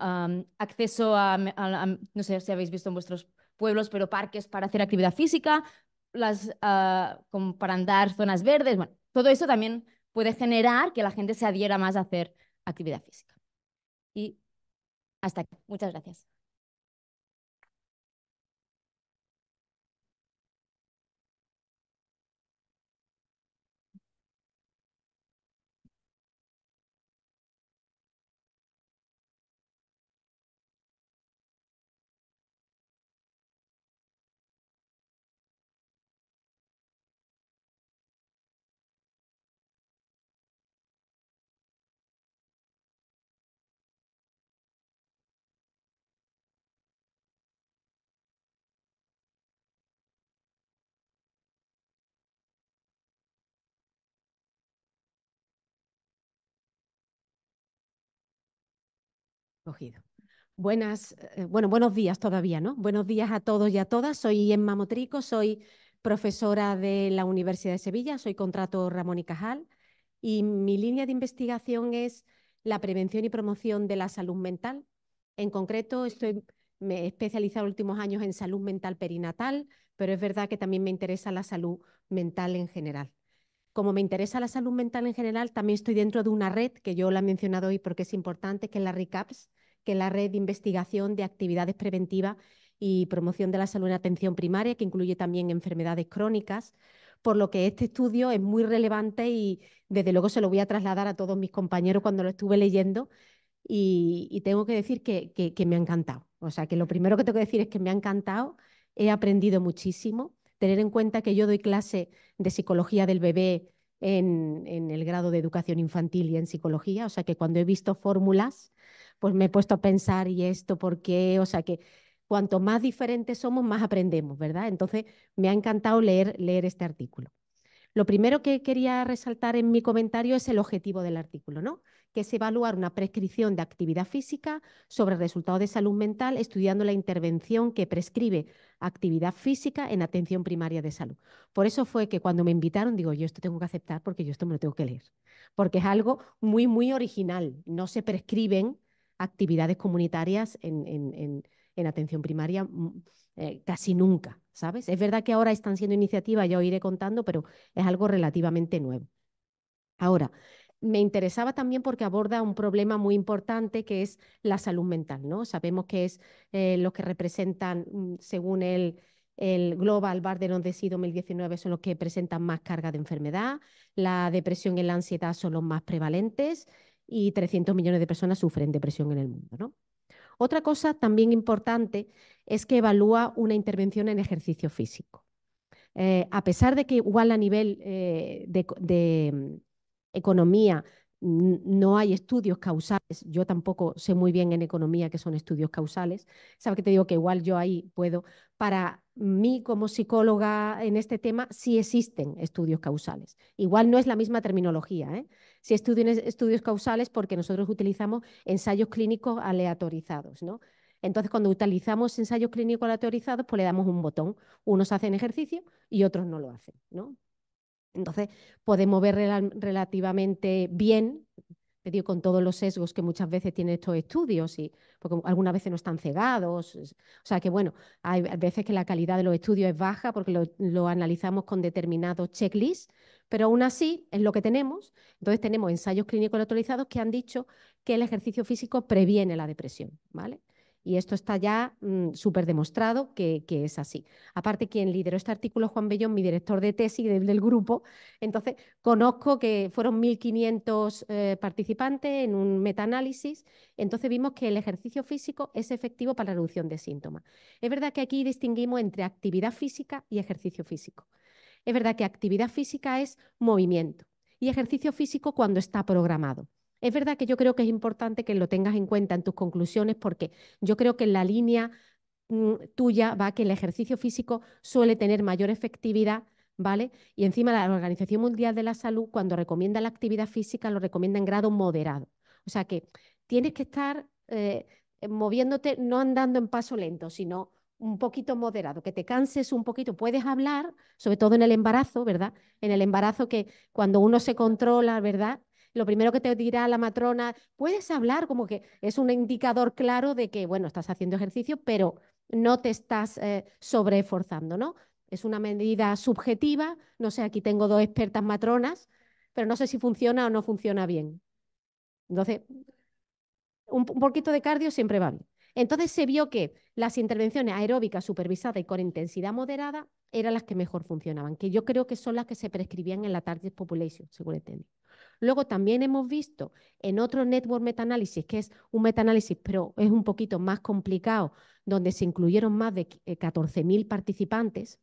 acceso a, no sé si habéis visto en vuestros pueblos, pero parques para hacer actividad física, las, ah, para andar zonas verdes, bueno, todo eso también puede generar que la gente se adhiera más a hacer actividad física. Y hasta aquí. Muchas gracias. Buenas, eh, bueno, buenos días todavía, ¿no? Buenos días a todos y a todas. Soy Emma Motrico, soy profesora de la Universidad de Sevilla, soy contrato Ramón y Cajal y mi línea de investigación es la prevención y promoción de la salud mental. En concreto, estoy, me he especializado últimos años en salud mental perinatal, pero es verdad que también me interesa la salud mental en general. Como me interesa la salud mental en general, también estoy dentro de una red que yo la he mencionado hoy porque es importante, que es la RICAPS, que es la red de investigación de actividades preventivas y promoción de la salud en atención primaria, que incluye también enfermedades crónicas, por lo que este estudio es muy relevante y desde luego se lo voy a trasladar a todos mis compañeros cuando lo estuve leyendo y, tengo que decir que, que, me ha encantado. O sea, que lo primero que tengo que decir es que me ha encantado, he aprendido muchísimo tener en cuenta que yo doy clase de psicología del bebé en, el grado de educación infantil y en psicología, o sea que cuando he visto fórmulas, pues me he puesto a pensar y esto, por qué, o sea que cuanto más diferentes somos, más aprendemos, ¿verdad? Entonces, me ha encantado leer, leer este artículo. Lo primero que quería resaltar en mi comentario es el objetivo del artículo, ¿no? que es evaluar una prescripción de actividad física sobre resultado de salud mental, estudiando la intervención que prescribe actividad física en atención primaria de salud. Por eso fue que cuando me invitaron, digo, yo esto tengo que aceptar porque yo esto me lo tengo que leer, porque es algo muy, muy original. No se prescriben actividades comunitarias en, atención primaria mm, eh, casi nunca, ¿sabes? Es verdad que ahora están siendo iniciativas, ya os iré contando, pero es algo relativamente nuevo. Ahora, me interesaba también porque aborda un problema muy importante que es la salud mental, ¿no? Sabemos que es eh, los que representan, mm, según el, Global Bar de y 2019, son los que presentan más carga de enfermedad, la depresión y la ansiedad son los más prevalentes y 300 millones de personas sufren depresión en el mundo, ¿no? Otra cosa también importante es que evalúa una intervención en ejercicio físico. Eh, a pesar de que igual a nivel eh, de mm, economía, no hay estudios causales, yo tampoco sé muy bien en economía qué son estudios causales, sabes que te digo que igual yo ahí puedo, para mí como psicóloga en este tema sí existen estudios causales, igual no es la misma terminología, ¿eh? si estudian estudios causales porque nosotros utilizamos ensayos clínicos aleatorizados, ¿no? Entonces, cuando utilizamos ensayos clínicos aleatorizados, pues le damos un botón. Unos hacen ejercicio y otros no lo hacen, ¿no? Entonces, podemos ver relativamente bien, con todos los sesgos que muchas veces tienen estos estudios, y, porque algunas veces no están cegados. O sea que, bueno, hay veces que la calidad de los estudios es baja porque lo, analizamos con determinados checklists, pero aún así es lo que tenemos. Entonces, tenemos ensayos clínicos autorizados que han dicho que el ejercicio físico previene la depresión, ¿vale? Y esto está ya mm, súper demostrado que, es así. Aparte, quien lideró este artículo, Juan Bellón, mi director de tesis del, grupo. Entonces, conozco que fueron 1.500 eh, participantes en un metaanálisis. Entonces, vimos que el ejercicio físico es efectivo para la reducción de síntomas. Es verdad que aquí distinguimos entre actividad física y ejercicio físico. Es verdad que actividad física es movimiento y ejercicio físico cuando está programado. Es verdad que yo creo que es importante que lo tengas en cuenta en tus conclusiones porque yo creo que en la línea mm, tuya va que el ejercicio físico suele tener mayor efectividad ¿vale? Y encima la Organización Mundial de la Salud, cuando recomienda la actividad física, lo recomienda en grado moderado. O sea que tienes que estar eh, eh, moviéndote, no andando en paso lento, sino un poquito moderado, que te canses un poquito. Puedes hablar, sobre todo en el embarazo, ¿verdad? En el embarazo que cuando uno se controla, ¿verdad? lo primero que te dirá la matrona, puedes hablar, como que es un indicador claro de que, bueno, estás haciendo ejercicio, pero no te estás eh, sobreforzando, ¿no? Es una medida subjetiva, no sé, aquí tengo dos expertas matronas, pero no sé si funciona o no funciona bien. Entonces, un, poquito de cardio siempre va bien. Entonces se vio que las intervenciones aeróbicas supervisadas y con intensidad moderada eran las que mejor funcionaban, que yo creo que son las que se prescribían en la target population, según entendí. Luego también hemos visto en otro network meta-análisis, que es un meta-análisis pero es un poquito más complicado, donde se incluyeron más de 14.000 eh, participantes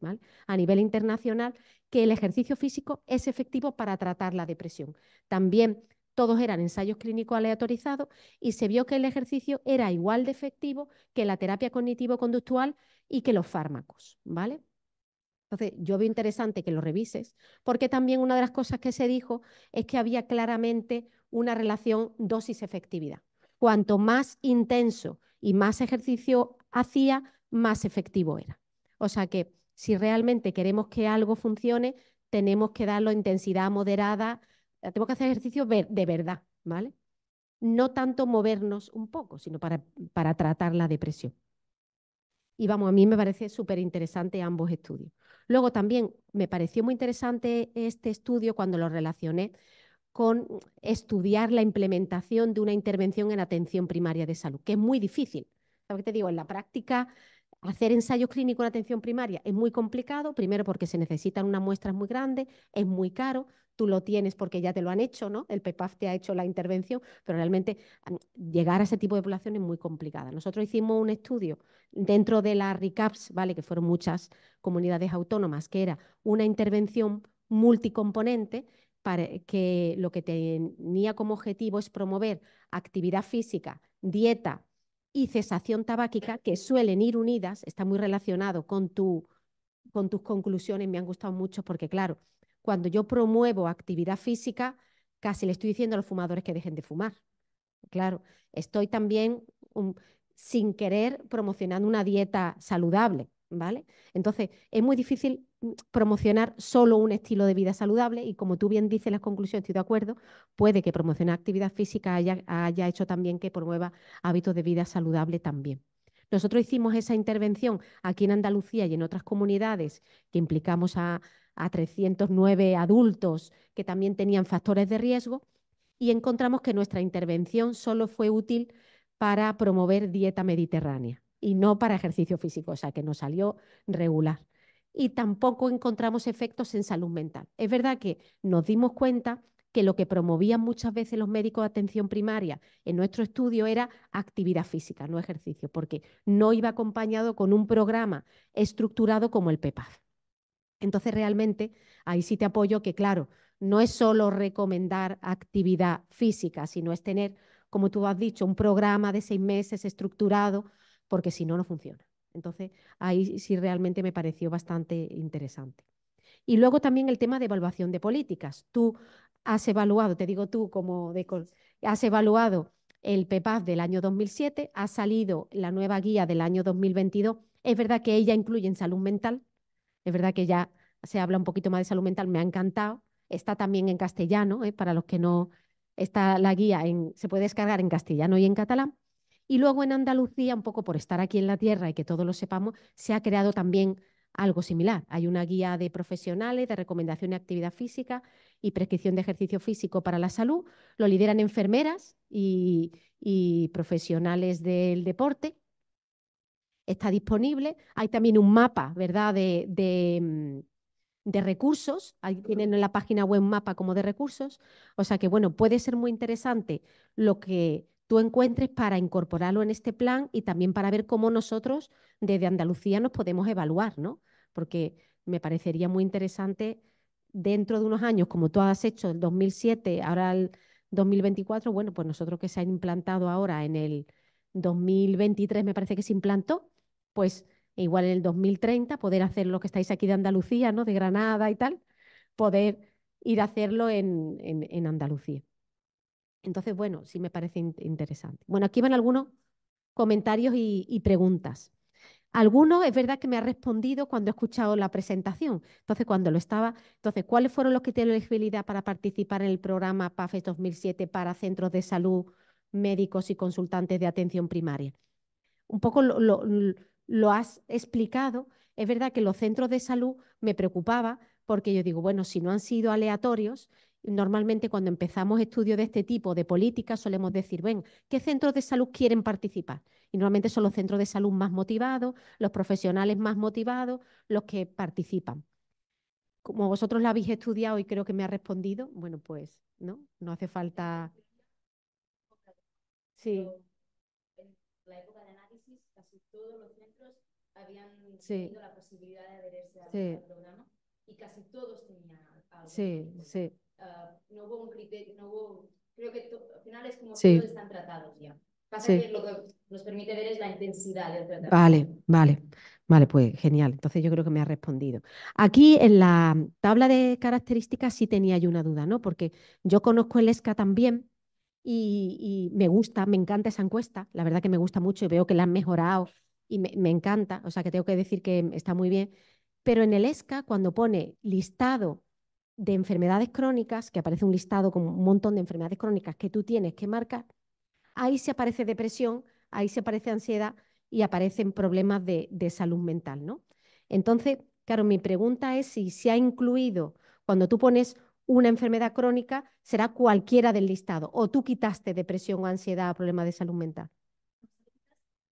a nivel internacional, que el ejercicio físico es efectivo para tratar la depresión. También todos eran ensayos clínicos aleatorizados y se vio que el ejercicio era igual de efectivo que la terapia cognitivo-conductual y que los fármacos, ¿vale? Entonces, yo veo interesante que lo revises, porque también una de las cosas que se dijo es que había claramente una relación dosis-efectividad. Cuanto más intenso y más ejercicio hacía, más efectivo era. O sea que si realmente queremos que algo funcione, tenemos que darlo intensidad moderada, eh, tenemos que hacer ejercicio de verdad, ¿vale? No tanto movernos un poco, sino para, para tratar la depresión. Y vamos, a mí me parece súper interesante ambos estudios. Luego también me pareció muy interesante este estudio cuando lo relacioné con estudiar la implementación de una intervención en atención primaria de salud, que es muy difícil. ¿Sabes qué te digo? En la práctica hacer ensayos clínicos en atención primaria es muy complicado, primero porque se necesitan unas muestras muy grandes, es muy caro, tú lo tienes porque ya te lo han hecho, ¿no? El PEPAF te ha hecho la intervención, pero realmente mm, llegar a ese tipo de población es muy complicada. Nosotros hicimos un estudio dentro de la RICAPS, ¿vale? Que fueron muchas comunidades autónomas, que era una intervención multicomponente para que lo que tenía como objetivo es promover actividad física, dieta, y cesación tabáquica, que suelen ir unidas, está muy relacionado con, tu, con tus conclusiones, me han gustado mucho porque, claro, cuando yo promuevo actividad física, casi le estoy diciendo a los fumadores que dejen de fumar. Claro, estoy también um, sin querer promocionando una dieta saludable, ¿vale? Entonces, es muy difícil promocionar solo un estilo de vida saludable y como tú bien dices las conclusiones, estoy de acuerdo, puede que promocionar actividad física haya, hecho también que promueva hábitos de vida saludable también. Nosotros hicimos esa intervención aquí en Andalucía y en otras comunidades que implicamos a, a 309 adultos que también tenían factores de riesgo y encontramos que nuestra intervención solo fue útil para promover dieta mediterránea y no para ejercicio físico, o sea que nos salió regular y tampoco encontramos efectos en salud mental. Es verdad que nos dimos cuenta que lo que promovían muchas veces los médicos de atención primaria en nuestro estudio era actividad física, no ejercicio, porque no iba acompañado con un programa estructurado como el PEPAF. Entonces, realmente, ahí sí te apoyo que, claro, no es solo recomendar actividad física, sino es tener, como tú has dicho, un programa de seis meses estructurado, porque si no, no funciona. Entonces, ahí sí realmente me pareció bastante interesante. Y luego también el tema de evaluación de políticas. Tú has evaluado, te digo tú como de, has evaluado el Pepaz del año 2007, ha salido la nueva guía del año 2022. Es verdad que ella incluye en salud mental, es verdad que ya se habla un poquito más de salud mental, me ha encantado. Está también en castellano, ¿eh? para los que no está la guía, se puede descargar en castellano y en catalán. Y luego en Andalucía, un poco por estar aquí en la tierra y que todos lo sepamos, se ha creado también algo similar. Hay una guía de profesionales, de recomendación de actividad física y prescripción de ejercicio físico para la salud. Lo lideran enfermeras y, profesionales del deporte. Está disponible. Hay también un mapa, ¿verdad?, de, mm, recursos. Ahí tienen en la página web un mapa como de recursos. O sea que, bueno, puede ser muy interesante lo que tú encuentres para incorporarlo en este plan y también para ver cómo nosotros desde Andalucía nos podemos evaluar, ¿no? Porque me parecería muy interesante dentro de unos años, como tú has hecho el 2007, ahora el 2024, bueno, pues nosotros que se han implantado ahora en el 2023, me parece que se implantó, pues igual en el 2030 poder hacer lo que estáis aquí de Andalucía, ¿no? De Granada y tal, poder ir a hacerlo en Andalucía. Entonces, bueno, sí me parece interesante. Bueno, aquí van algunos comentarios y, preguntas. Algunos es verdad que me ha respondido cuando he escuchado la presentación. Entonces, cuando lo estaba, entonces, ¿cuáles fueron los que tienen elegibilidad para participar en el programa PAFES 2007 para centros de salud, médicos y consultantes de atención primaria? Un poco lo, lo has explicado. Es verdad que los centros de salud me preocupaba porque yo digo, bueno, si no han sido aleatorios, normalmente cuando empezamos estudios de este tipo de políticas solemos decir, ven, ¿qué centros de salud quieren participar? Y normalmente son los centros de salud más motivados, los profesionales más motivados, los que participan. Como vosotros lo habéis estudiado y creo que me ha respondido, bueno, pues no, no hace falta. Sí. En la época de análisis, casi todos los centros habían tenido la posibilidad de adherirse al programa y casi todos tenían algo. Sí, sí. Eh, no hubo un criterio, no creo que al final es como sí. todos están tratados ya. Pasa que lo que nos permite ver es la intensidad del tratamiento. Vale, vale. Vale, pues genial. Entonces yo creo que me ha respondido. Aquí en la tabla de características sí tenía yo una duda, ¿no? Porque yo conozco el ESCA también y, me gusta, me encanta esa encuesta. La verdad que me gusta mucho y veo que la han mejorado y me encanta. O sea que tengo que decir que está muy bien. Pero en el ESCA, cuando pone listado de enfermedades crónicas, que aparece un listado con un montón de enfermedades crónicas que tú tienes que marcar, ahí se aparece depresión, ahí se aparece ansiedad y aparecen problemas de, salud mental, ¿no? Entonces, claro, mi pregunta es si se ha incluido, cuando tú pones una enfermedad crónica, será cualquiera del listado, o tú quitaste depresión o ansiedad o problemas de salud mental.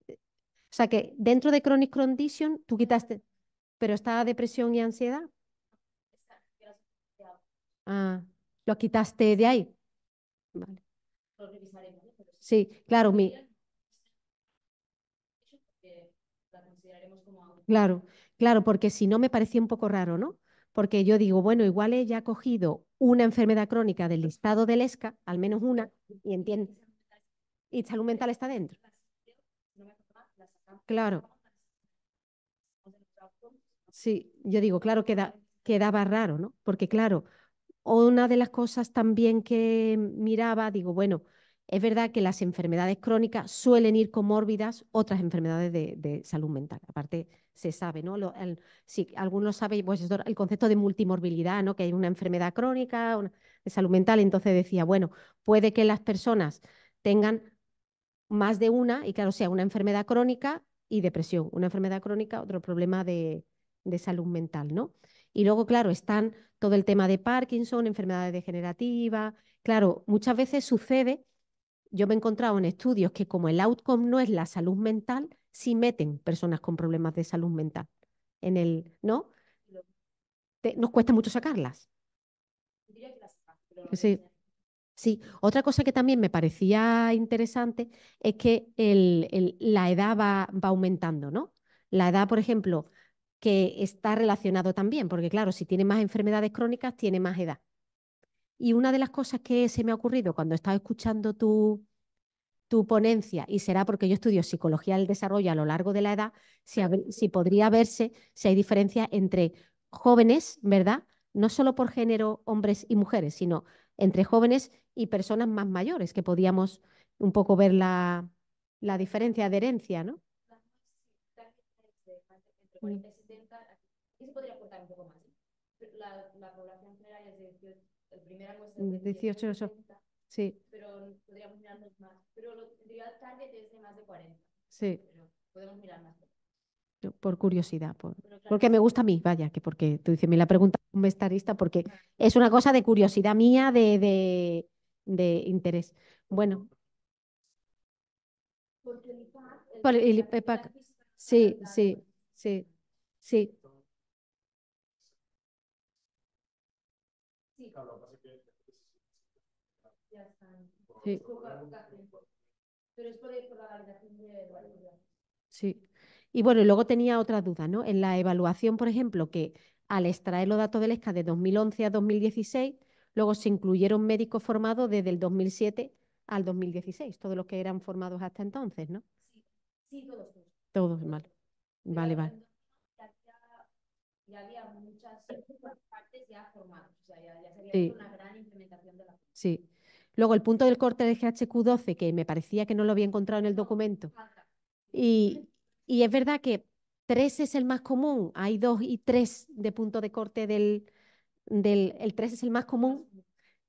O sea que dentro de Chronic Condition tú quitaste, pero está depresión y ansiedad. Ah, lo quitaste de ahí. Sí, claro, mi. Claro, claro, porque si no me parecía un poco raro, ¿no? Porque yo digo, bueno, igual ella ha cogido una enfermedad crónica del listado del ESCA, al menos una, y entiende. Y salud mental está dentro. Claro. Sí, yo digo, claro, queda, quedaba raro, ¿no? Porque claro, una de las cosas también que miraba, digo, bueno, es verdad que las enfermedades crónicas suelen ir mórbidas, otras enfermedades de, salud mental. Aparte, se sabe, ¿no? si algunos saben, pues el concepto de multimorbilidad, ¿no? Que hay una enfermedad crónica de salud mental. Entonces decía, bueno, puede que las personas tengan más de una, y claro, sea una enfermedad crónica y depresión, una enfermedad crónica, otro problema de salud mental, ¿no? Y luego, claro, están todo el tema de Parkinson, enfermedades degenerativas. Claro, muchas veces sucede, yo me he encontrado en estudios que como el outcome no es la salud mental, sí meten personas con problemas de salud mental en el, ¿no? nos cuesta mucho sacarlas. Sí. Sí, otra cosa que también me parecía interesante es que el, la edad va, va, aumentando, ¿no? La edad, por ejemplo, que está relacionado también, porque claro, si tiene más enfermedades crónicas, tiene más edad. Y una de las cosas que se me ha ocurrido cuando estaba escuchando tu, tu ponencia, y será porque yo estudio psicología del desarrollo a lo largo de la edad, si, podría verse si hay diferencia entre jóvenes, ¿verdad? No solo por género hombres y mujeres, sino entre jóvenes y personas más mayores, que podíamos un poco ver la, diferencia de herencia, ¿no? se podría contar un poco más. ¿eh? La, la población general es de 18, el primer almuerzo es de 18, sí. pero podríamos mirarnos más. Pero lo, el target es de más de 40. Sí. Pero podemos mirar más. por curiosidad, porque me gusta a mí, vaya, que porque tú dices, me la pregunta un vestarista, porque es una cosa de curiosidad mía, de, de, de interés. Bueno. Porque el IPAC, el sí, sí, sí, sí. Sí. Sí. Y bueno, y luego tenía otra duda, ¿no? En la evaluación, por ejemplo, que al extraer los datos del ESCA de 2011 a 2016, luego se incluyeron médicos formados desde el 2007 al 2016, todos los que eran formados hasta entonces, ¿no? Sí, sí todos. Todos, vale. Vale, vale. había muchas ya formados. O sea, ya, sería una gran implementación de la Sí. Luego, el punto del corte de GHQ12, que me parecía que no lo había encontrado en el documento. Y, es verdad que 3 es el más común. Hay 2 y 3 de punto de corte del... del el 3 es el más común.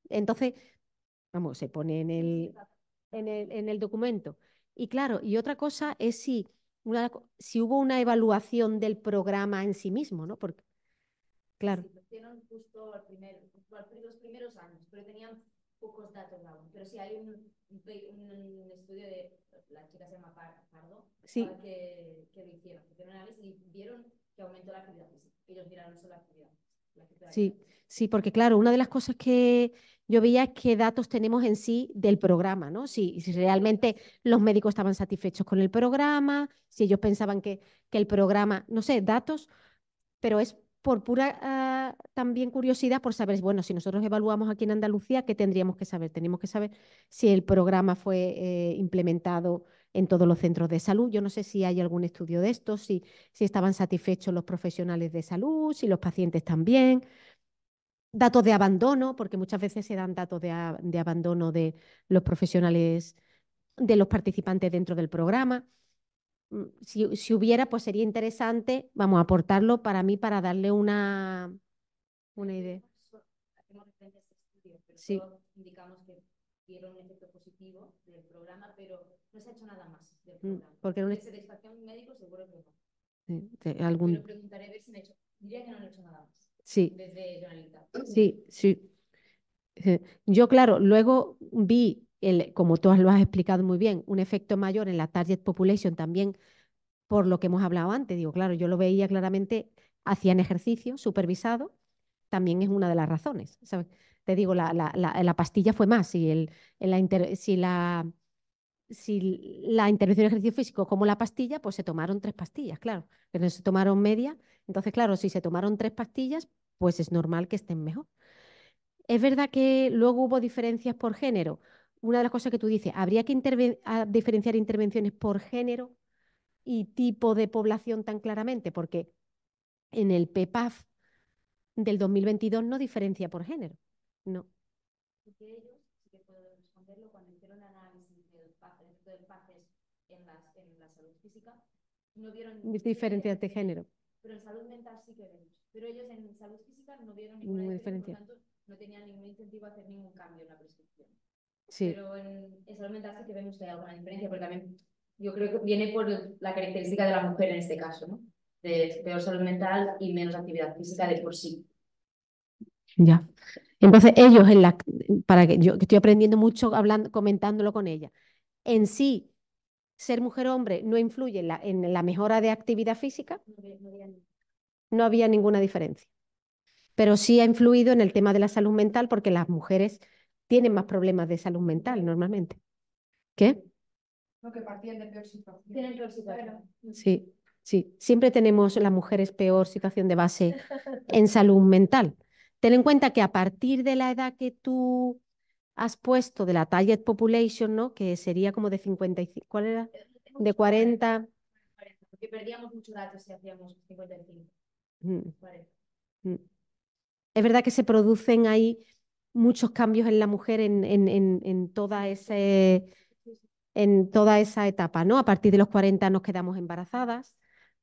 Entonces, vamos, se pone en el, el, en el documento. Y claro, y otra cosa es si, una, si hubo una evaluación del programa en sí mismo, ¿no? Porque Claro. Sí, pusieron justo al primer, los primeros años, pero tenían pocos datos aún. Pero sí hay un, un, un estudio de la chica se llama Pardo sí. que, que, lo hicieron, que hicieron análisis y vieron que aumentó la actividad física. Ellos miraron solo la actividad. sí, sí, porque claro, una de las cosas que yo veía es qué datos tenemos en sí del programa, ¿no? Si, si, realmente los médicos estaban satisfechos con el programa, si ellos pensaban que, que el programa, no sé, datos, pero es por pura ah, también curiosidad, por saber, bueno, si nosotros evaluamos aquí en Andalucía, ¿qué tendríamos que saber? Tenemos que saber si el programa fue eh, implementado en todos los centros de salud. Yo no sé si hay algún estudio de esto, si, estaban satisfechos los profesionales de salud, si los pacientes también. Datos de abandono, porque muchas veces se dan datos de abandono de los profesionales, de los participantes dentro del programa. Mm, si, si, hubiera, pues sería interesante, vamos, a aportarlo para mí, para darle una, una idea. Sí. Indicamos mm, que dieron un efecto positivo del programa, pero no se ha hecho nada más del programa. Porque no es... satisfacción médico seguro que no. Sí, algún... Pero preguntaré a ver si me he hecho... Diría que no han hecho nada más. Sí. Desde Jonalita. Sí, sí. Yo, claro, luego vi como tú lo has explicado muy bien, un efecto mayor en la target population también por lo que hemos hablado antes. Digo, claro, yo lo veía claramente, hacían ejercicio supervisado, también es una de las razones. Te digo, la, pastilla fue más. Si, la intervención de ejercicio físico como la pastilla, pues se tomaron tres pastillas, claro. Pero no se tomaron media. Entonces, claro, si se tomaron tres pastillas, pues es normal que estén mejor. Es verdad que luego hubo diferencias por género una de las cosas que tú dices, habría que diferenciar intervenciones por género y tipo de población tan claramente, porque en el PEPAF del 2022 no diferencia por género, no. Porque ellos, sí que puedo responderlo, cuando hicieron análisis del los en, en la salud física, no vieron... de género. Pero en salud mental sí que vemos. Pero ellos en salud física no vieron ninguna, diferencia, por tanto, no tenían ningún incentivo a hacer ningún cambio en la prescripción. Pero en esa sí que que hay alguna diferencia, porque también yo creo que viene por la característica de la mujer en este caso, ¿no? De peor salud mental y menos actividad física de por sí. Ya. Entonces ellos en la para que yo estoy aprendiendo mucho hablando comentándolo con ella. En sí ser mujer o hombre no influye en la, mejora de actividad física. no había ninguna diferencia. Pero sí ha influido en el tema de la salud mental porque las mujeres tienen más problemas de salud mental normalmente. ¿Qué? Lo que partían de peor situación. Tienen peor situación. Sí, sí. Siempre tenemos las mujeres peor situación de base [laughs] en salud mental. Ten en cuenta que a partir de la edad que tú has puesto de la target population, ¿no? Que sería como de 55, ¿cuál era? Eh, de 40. Porque perdíamos mucho datos si hacíamos 55. Mm. Mm. Es verdad que se producen ahí muchos cambios en la mujer en, en, toda ese en toda esa etapa, ¿no? A partir de los 40 nos quedamos embarazadas,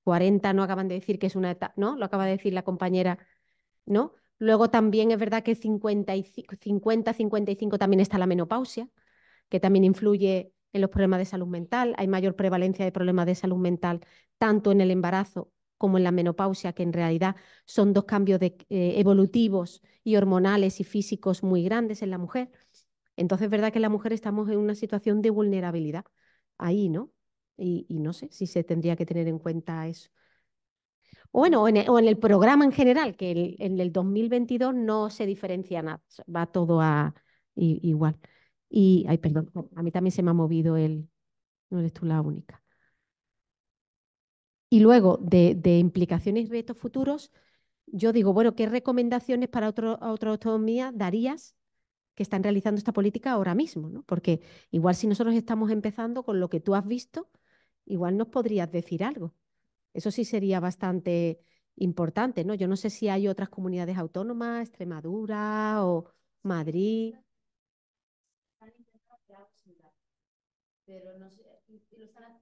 40 no acaban de decir que es una etapa, ¿no? Lo acaba de decir la compañera, ¿no? Luego también es verdad que 50, 50 55 también está la menopausia, que también influye en los problemas de salud mental, hay mayor prevalencia de problemas de salud mental tanto en el embarazo como en la menopausia, que en realidad son dos cambios eh, evolutivos y hormonales y físicos muy grandes en la mujer. Entonces, es verdad que la mujer estamos en una situación de vulnerabilidad ahí, ¿no? Y, no sé si se tendría que tener en cuenta eso. O bueno, en el, o en el programa en general, que en el 2022 no se diferencia nada, va todo a, igual. Y, ay, perdón, a mí también se me ha movido el, no eres tú la única. Y luego, de, implicaciones y retos futuros, yo digo, bueno, ¿qué recomendaciones para otro, otra autonomía darías que están realizando esta política ahora mismo? Porque igual si nosotros estamos empezando con lo que tú has visto, igual nos podrías decir algo. Eso sí sería bastante importante, ¿no? Yo no sé si hay otras comunidades autónomas, Extremadura o Madrid. Pero no sé, lo están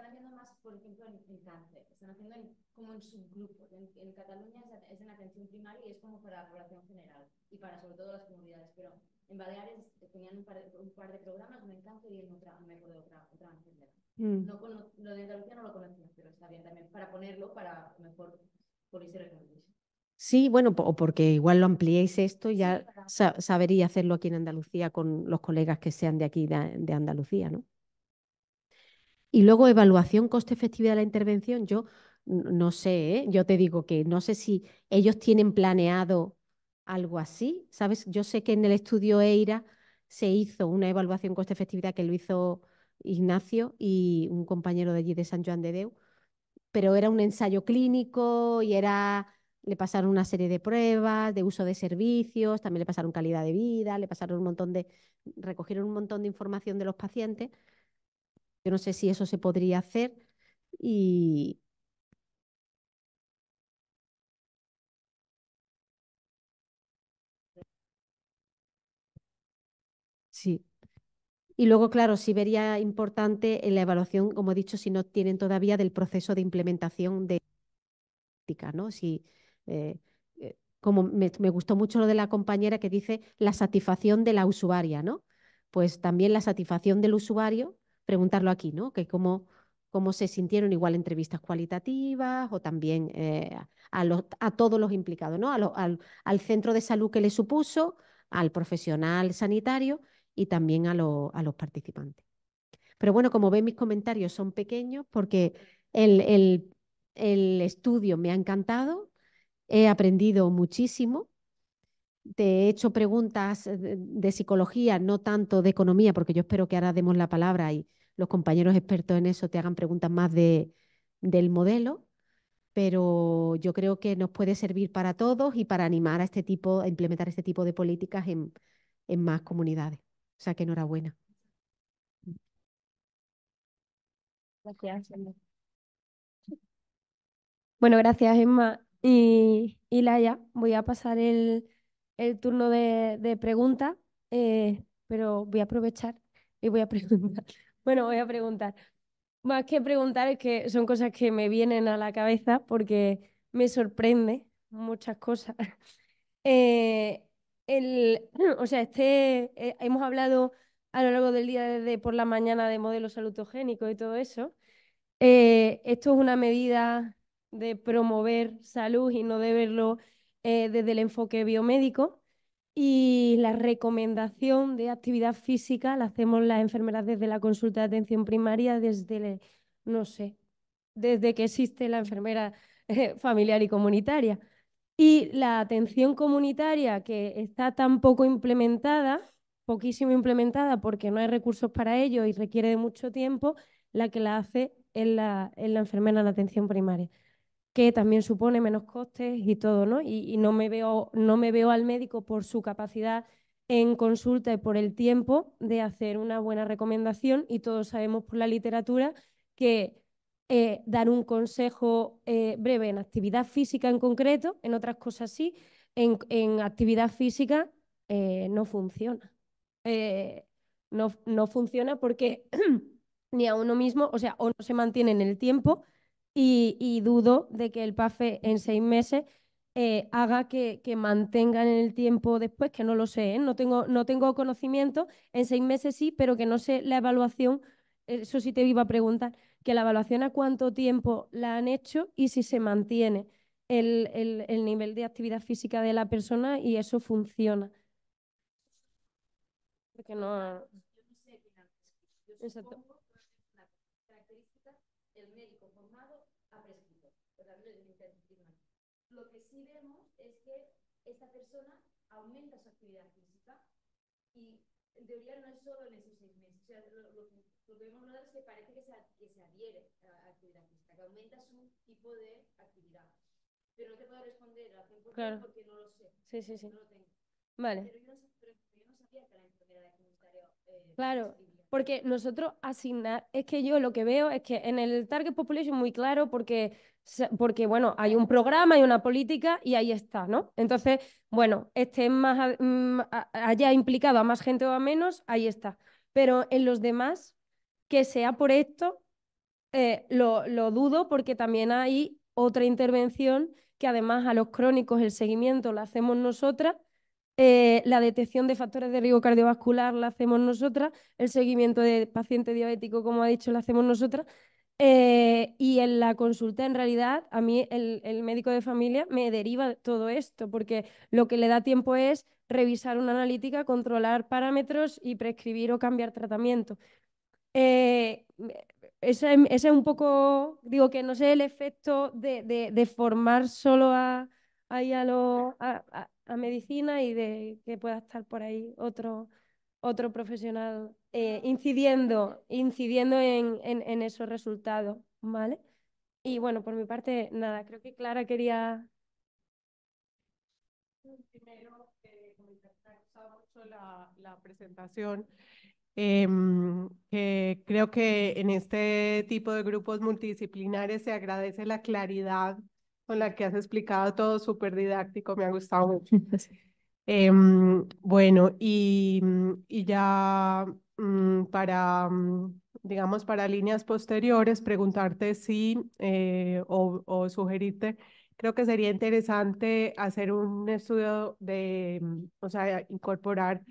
están haciendo más, por ejemplo, en, en cáncer, están haciendo como en subgrupos. En, en Cataluña es, es, en atención primaria y es como para la población general y para sobre todo las comunidades. Pero en Baleares tenían un par, de, un par de programas, uno en cáncer y en otra, no me acuerdo, otra, otra enfermedad. Mm. No, con lo de Andalucía no lo conocía, pero está bien también para ponerlo, para mejor ponerse recomendado. Sí, bueno, o porque igual lo ampliéis esto, ya sabería hacerlo aquí en Andalucía con los colegas que sean de aquí, de, de Andalucía, ¿no? Y luego evaluación coste-efectividad de la intervención, yo no sé, ¿eh? yo te digo que no sé si ellos tienen planeado algo así, ¿sabes? Yo sé que en el estudio EIRA se hizo una evaluación coste-efectividad que lo hizo Ignacio y un compañero de allí de San Juan de Deu, pero era un ensayo clínico y era le pasaron una serie de pruebas de uso de servicios, también le pasaron calidad de vida, le pasaron un montón de recogieron un montón de información de los pacientes yo no sé si eso se podría hacer y... Sí. Y luego, claro, sí vería importante en la evaluación, como he dicho, si no tienen todavía del proceso de implementación de ¿no? Si, eh, eh, como me, me, gustó mucho lo de la compañera que dice la satisfacción de la usuaria, ¿no? Pues también la satisfacción del usuario preguntarlo aquí, ¿no? Que cómo, cómo se sintieron igual entrevistas cualitativas o también eh, a, todos los implicados, ¿no? al, centro de salud que le supuso, al profesional sanitario y también a, los participantes. Pero bueno, como ven, mis comentarios son pequeños porque el, el estudio me ha encantado, he aprendido muchísimo te he hecho preguntas eh, de, psicología, no tanto de economía, porque yo espero que ahora demos la palabra y, los compañeros expertos en eso te hagan preguntas más de, del modelo, pero yo creo que nos puede servir para todos y para animar a este tipo, a implementar este tipo de políticas en, más comunidades. O sea que enhorabuena. Gracias. Bueno, gracias Emma y, y Laia. Voy a pasar el, el turno de, preguntas, eh, pero voy a aprovechar y voy a preguntar. Bueno, voy a preguntar. Más que preguntar es que son cosas que me vienen a la cabeza porque me sorprende muchas cosas. [laughs] Eh, el, [clears throat] o sea, este, eh, hemos hablado a lo largo del día desde por la mañana de modelos salutogénicos y todo eso. Eh, esto es una medida de promover salud y no de verlo desde el enfoque biomédico. Y la recomendación de actividad física la hacemos las enfermeras desde la consulta de atención primaria, desde, no sé, desde que existe la enfermera eh, familiar y comunitaria. Y la atención comunitaria, que está tan poco implementada, poquísimo implementada porque no hay recursos para ello y requiere de mucho tiempo, la que la hace es la, en la enfermera en la atención primaria que también supone menos costes y todo, ¿no? Y, no, me veo, no me veo al médico por su capacidad en consulta y por el tiempo de hacer una buena recomendación y todos sabemos por la literatura que eh, dar un consejo eh, breve en actividad física en concreto, en otras cosas sí, en, actividad física eh, no funciona. No, no funciona porque [clears throat] ni a uno mismo, o sea, o no se mantiene en el tiempo y, dudo de que el PAFE en seis meses eh, haga que, mantengan el tiempo después, que no lo sé, ¿eh? no, tengo, no tengo conocimiento, en seis meses sí, pero que no sé la evaluación, eso sí te iba a preguntar, que la evaluación a cuánto tiempo la han hecho y si se mantiene el, nivel de actividad física de la persona y eso funciona. Porque no... Exacto. aumenta su actividad física y en teoría no es solo en esos seis meses. O lo, lo, que vemos notar es que parece que se, que se adhiere a la actividad física, que aumenta su tipo de actividad. Pero no te puedo responder al 100% porque no lo sé. Sí, sí, sí. No lo tengo. Vale. Pero yo no, sabía que la enfermedad de eh, claro porque nosotros asignar, es que yo lo que veo es que en el target population muy claro, porque, porque bueno, hay un programa, y una política y ahí está, ¿no? Entonces, bueno, esté más, mm, haya implicado a más gente o a menos, ahí está. Pero en los demás, que sea por esto, eh, lo, lo dudo porque también hay otra intervención que además a los crónicos el seguimiento lo hacemos nosotras eh, la detección de factores de riesgo cardiovascular la hacemos nosotras, el seguimiento de paciente diabético, como ha dicho, la hacemos nosotras. Eh, y en la consulta, en realidad, a mí el, médico de familia me deriva todo esto, porque lo que le da tiempo es revisar una analítica, controlar parámetros y prescribir o cambiar tratamiento. Eh, ese, es un poco, digo que no sé el efecto de, de formar solo a, ahí a, a, medicina y de que pueda estar por ahí otro, otro profesional eh, incidiendo, incidiendo en, esos resultados, ¿vale? Y bueno, por mi parte, nada, creo que Clara quería... Primero, eh, mucho la, presentación. Em, creo que en este tipo de grupos multidisciplinares se agradece la claridad con la que has explicado todo súper didáctico, me ha gustado ah, mucho. [laughs] Em, bueno, y, mm, y ya mm, para, mm, digamos, para líneas posteriores, preguntarte si eh, o, sugerirte creo que sería interesante hacer un estudio de, o sea, incorporar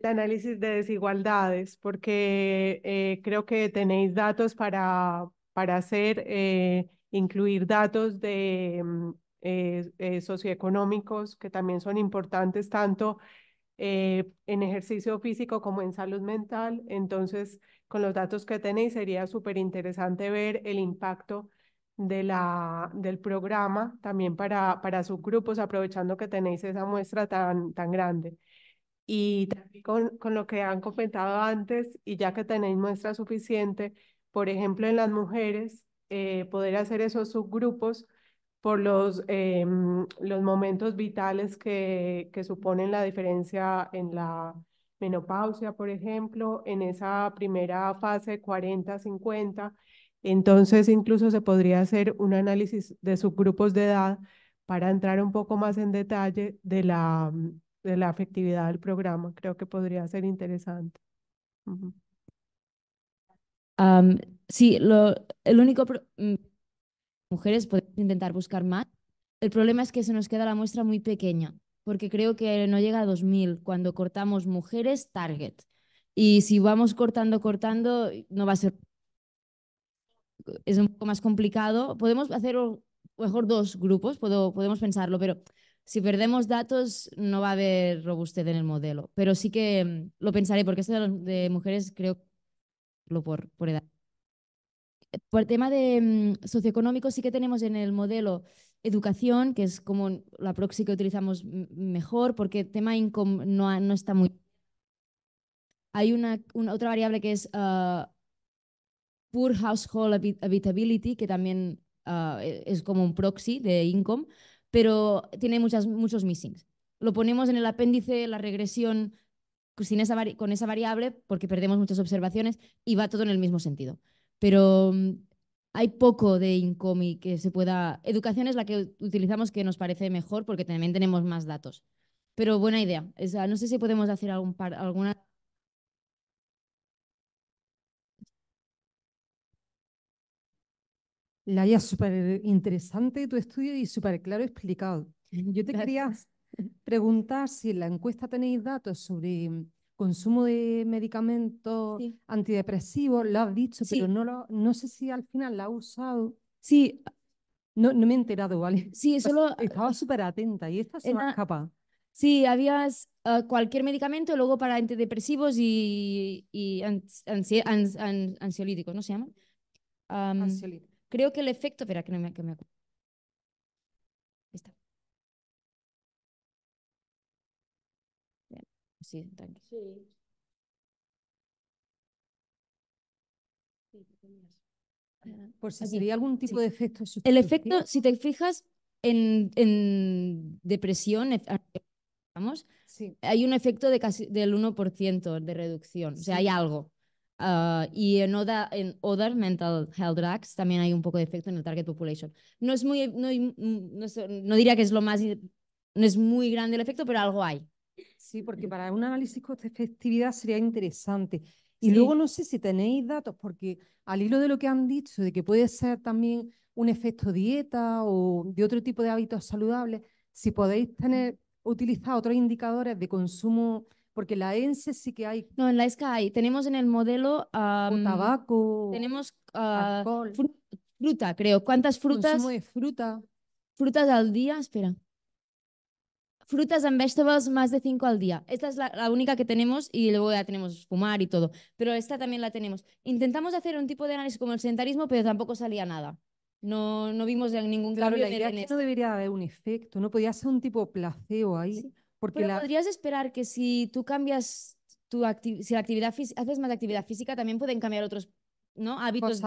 el análisis de desigualdades, porque eh, creo que tenéis datos para, para hacer eh, incluir datos de mm, eh, eh, socioeconómicos que también son importantes tanto eh, en ejercicio físico como en salud mental. Entonces, con los datos que tenéis sería súper interesante ver el impacto de la, del programa también para, para subgrupos, aprovechando que tenéis esa muestra tan, tan grande. Y con, con lo que han comentado antes, y ya que tenéis muestra suficiente, por ejemplo, en las mujeres, eh, poder hacer esos subgrupos por los, em, los momentos vitales que, que suponen la diferencia en la menopausia, por ejemplo, en esa primera fase 40-50. Entonces, incluso se podría hacer un análisis de subgrupos de edad para entrar un poco más en detalle de la, de la efectividad del programa. Creo que podría ser interesante. Sí, lo, el único... Mm, mujeres, podemos intentar buscar más. El problema es que se nos queda la muestra muy pequeña, porque creo que no llega a 2.000 cuando cortamos mujeres target. Y si vamos cortando, cortando, no va a ser... Es un poco más complicado. Podemos hacer mejor dos grupos, podemos pensarlo, pero si perdemos datos no va a haber robustez en el modelo. Pero sí que mm, lo pensaré, porque esto de, mujeres creo que lo por, por edad por el tema de mm, socioeconómico, sí que tenemos en el modelo educación, que es como la proxy que utilizamos mejor, porque el tema income no, está muy... Hay una, otra variable que es ah, poor household habitability, que también ah, e-, es como un proxy de income, pero tiene muchas, muchos missings. Lo ponemos en el apéndice, la regresión esa con esa variable, porque perdemos muchas observaciones y va todo en el mismo sentido pero mm, hay poco de INCOMI que se pueda... Educación es la que utilizamos que nos parece mejor porque también tenemos más datos. Pero buena idea. no sé si podemos hacer algún par, alguna... Laia, súper interesante tu estudio y súper claro explicado. [laughs] Yo te quería preguntar si en la encuesta tenéis datos sobre mm, consumo de medicamentos antidepresivos, lo has dicho, pero no, lo, no sé si al final la has usado. Sí. No, me he enterado, ¿vale? Sí, [laughs] solo... Ah, estaba súper atenta y esta se me escapa. Sí, había ah, cualquier medicamento, luego para antidepresivos y, y ansiolíticos, ¿no se llama? creo que el efecto, espera, que no me, que me Sí, tranqui. Sí. Por si sería algún tipo de efecto. El efecto, si te fijas, en, depresión, vamos, hay un efecto de casi del 1% de reducción, o sea, hay algo. Ah, y en, en Other Mental Health Drugs también hay un poco de efecto en el target population. No es muy, no diría que es lo más, no es muy grande el efecto, pero algo hay. Sí, porque para un análisis de efectividad sería interesante. Y luego no sé si tenéis datos, porque al hilo de lo que han dicho, de que puede ser también un efecto dieta o de otro tipo de hábitos saludables, si podéis tener, utilizar otros indicadores de consumo, porque la ENSE e sí que hay. No, en la ESCA hay. Tenemos en el modelo... a tabaco. Tenemos ah, fruta, creo. ¿Cuántas frutas? Consumo de fruta. Frutas al día, espera frutas and vegetables más de 5 al día. Esta es la, única que tenemos y luego ya tenemos fumar y todo, pero esta también la tenemos. Intentamos hacer un tipo de análisis como el sedentarismo, pero tampoco salía nada. No, no vimos ningún cambio. Claro, la idea es que no debería haber un efecto, no podía ser un tipo placebo ahí. Porque pero podrías esperar que si tú cambias tu si la actividad haces más actividad física, también pueden cambiar otros ¿no? hábitos.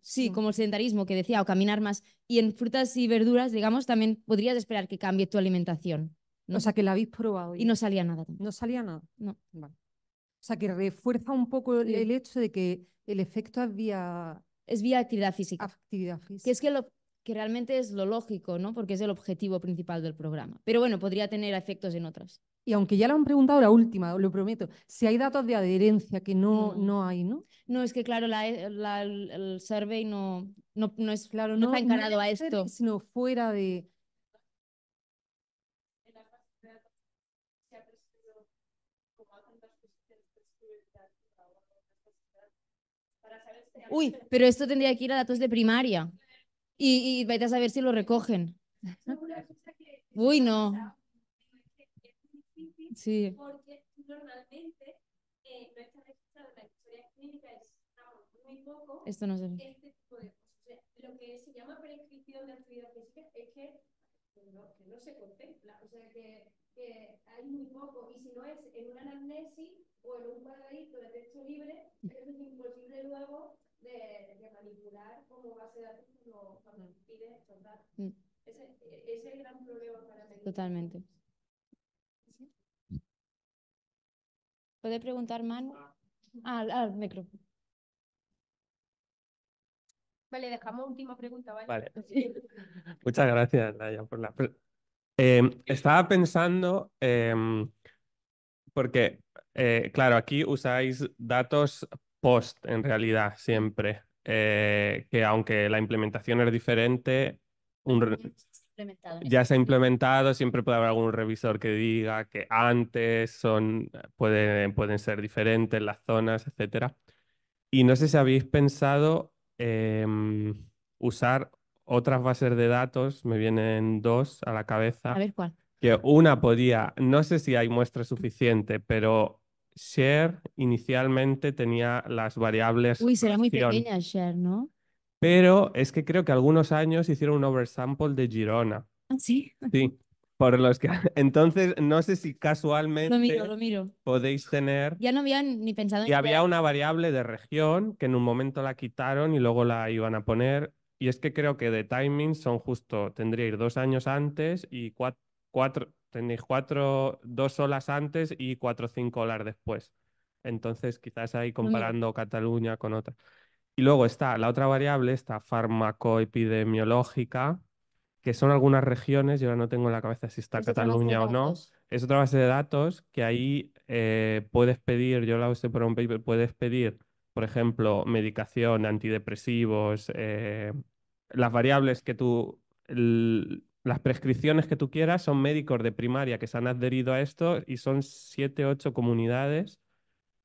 Sí, sí, como el sedentarismo que decía, o caminar más. Y en frutas y verduras, digamos, también podrías esperar que cambie tu alimentación. O sea, que la habéis probado. Y, no salía nada. No salía nada. No. O sea, que refuerza un poco el, hecho de que el efecto es vía... Es vía actividad física. Actividad física. Que es que, lo, que realmente es lo lógico, ¿no? Porque es el objetivo principal del programa. Pero bueno, podría tener efectos en otras. Y aunque ya lo han preguntado, la última, lo prometo, si hay datos de adherencia que no, no. hay, ¿no? No, es que claro, el survey no, no, no es, claro, no, está encarado a esto. Sino fuera de uy, pero esto tendría que ir a datos de primaria. Y, y a saber si lo recogen. Uy, no. Sí. Porque normalmente no está registrado en la historia clínica, es muy poco. Esto no se Este tipo de cosas. O sea, lo que se llama prescripción de actividad física es que no, se contempla. O sea, que, que, hay muy poco. Y si no es en una anamnesis o en un cuadradito de texto libre, es imposible luego de, manipular como base de datos cuando, cuando pide mm. Ese, e, ese es el gran problema para Totalmente. ¿Puede preguntar, Manu? Ah. Ah, al, al micrófono. Vale, dejamos última pregunta, ¿vale? [laughs] Muchas gracias, Naya, por la... Eh, estaba pensando, em, porque, eh, claro, aquí usáis datos post en realidad siempre, eh, que aunque la implementación es diferente, ya se ha este implementado, siempre puede haber algún revisor que diga que antes son, pueden, pueden ser diferentes las zonas, etc. Y no sé si habéis pensado em, usar otras bases de datos, me vienen dos a la cabeza. A ver cuál. Que una podía, no sé si hay muestra suficiente, pero Share inicialmente tenía las variables. Uy, será muy pequeña Share, ¿no? Pero es que creo que algunos años hicieron un oversample de Girona. Ah, sí. Sí. Por los que... [laughs] Entonces, no sé si casualmente podéis tener... Ya no habían ni pensado en... Y había una variable de región que en un momento la quitaron y luego la iban a poner. Y es que creo que de timing son justo, tendríais dos años antes y cuatro, tenéis cuatro, dos horas antes y cuatro o cinco horas después. Entonces, quizás ahí comparando Cataluña con otra. Y luego está la otra variable, está farmacoepidemiológica, que son algunas regiones, yo ahora no tengo en la cabeza si está pues Cataluña o no. Es otra base de datos que ahí eh, puedes pedir, yo la usé por un paper, puedes pedir, por ejemplo, medicación, antidepresivos, eh, las variables que tú las prescripciones que tú quieras son médicos de primaria que se han adherido a esto y son siete, ocho comunidades.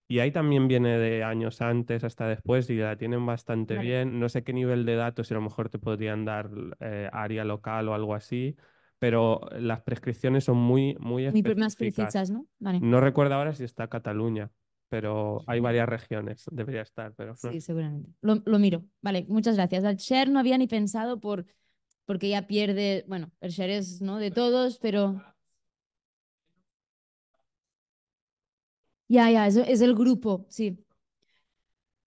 Y ahí también viene de años antes hasta después y la tienen bastante bien. No sé qué nivel de datos, si a lo mejor te podrían dar eh, área local o algo así, pero las prescripciones son muy, muy específicas. precisas, ¿no? No recuerdo ahora si está Cataluña, pero hay varias regiones, debería estar, pero... Sí, seguramente. Lo, lo, miro. Vale, muchas gracias. Al share no había ni pensado por porque ya pierde, bueno, el share es ¿no? de todos, pero... Ya, ya, eso es el grupo, sí.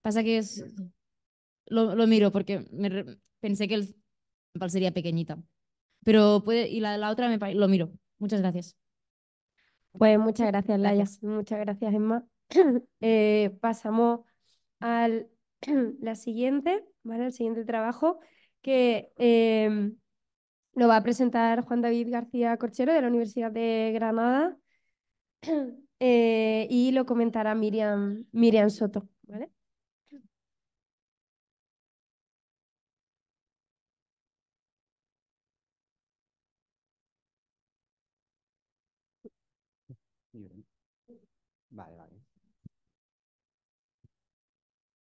Pasa que es... Lo, lo miro porque pensé que el sería pequeñita. Pero puede, y la, otra me, lo miro. Muchas gracias. Pues muchas gracias, Laia. Muchas gracias, Emma. [clears throat] Eh, pasamos al [clears throat] la siguiente, ¿vale? El siguiente trabajo, que eh, lo va a presentar Juan David García Corchero de la Universidad de Granada [clears throat] eh, y lo comentará Miriam, Miriam Soto. ¿vale?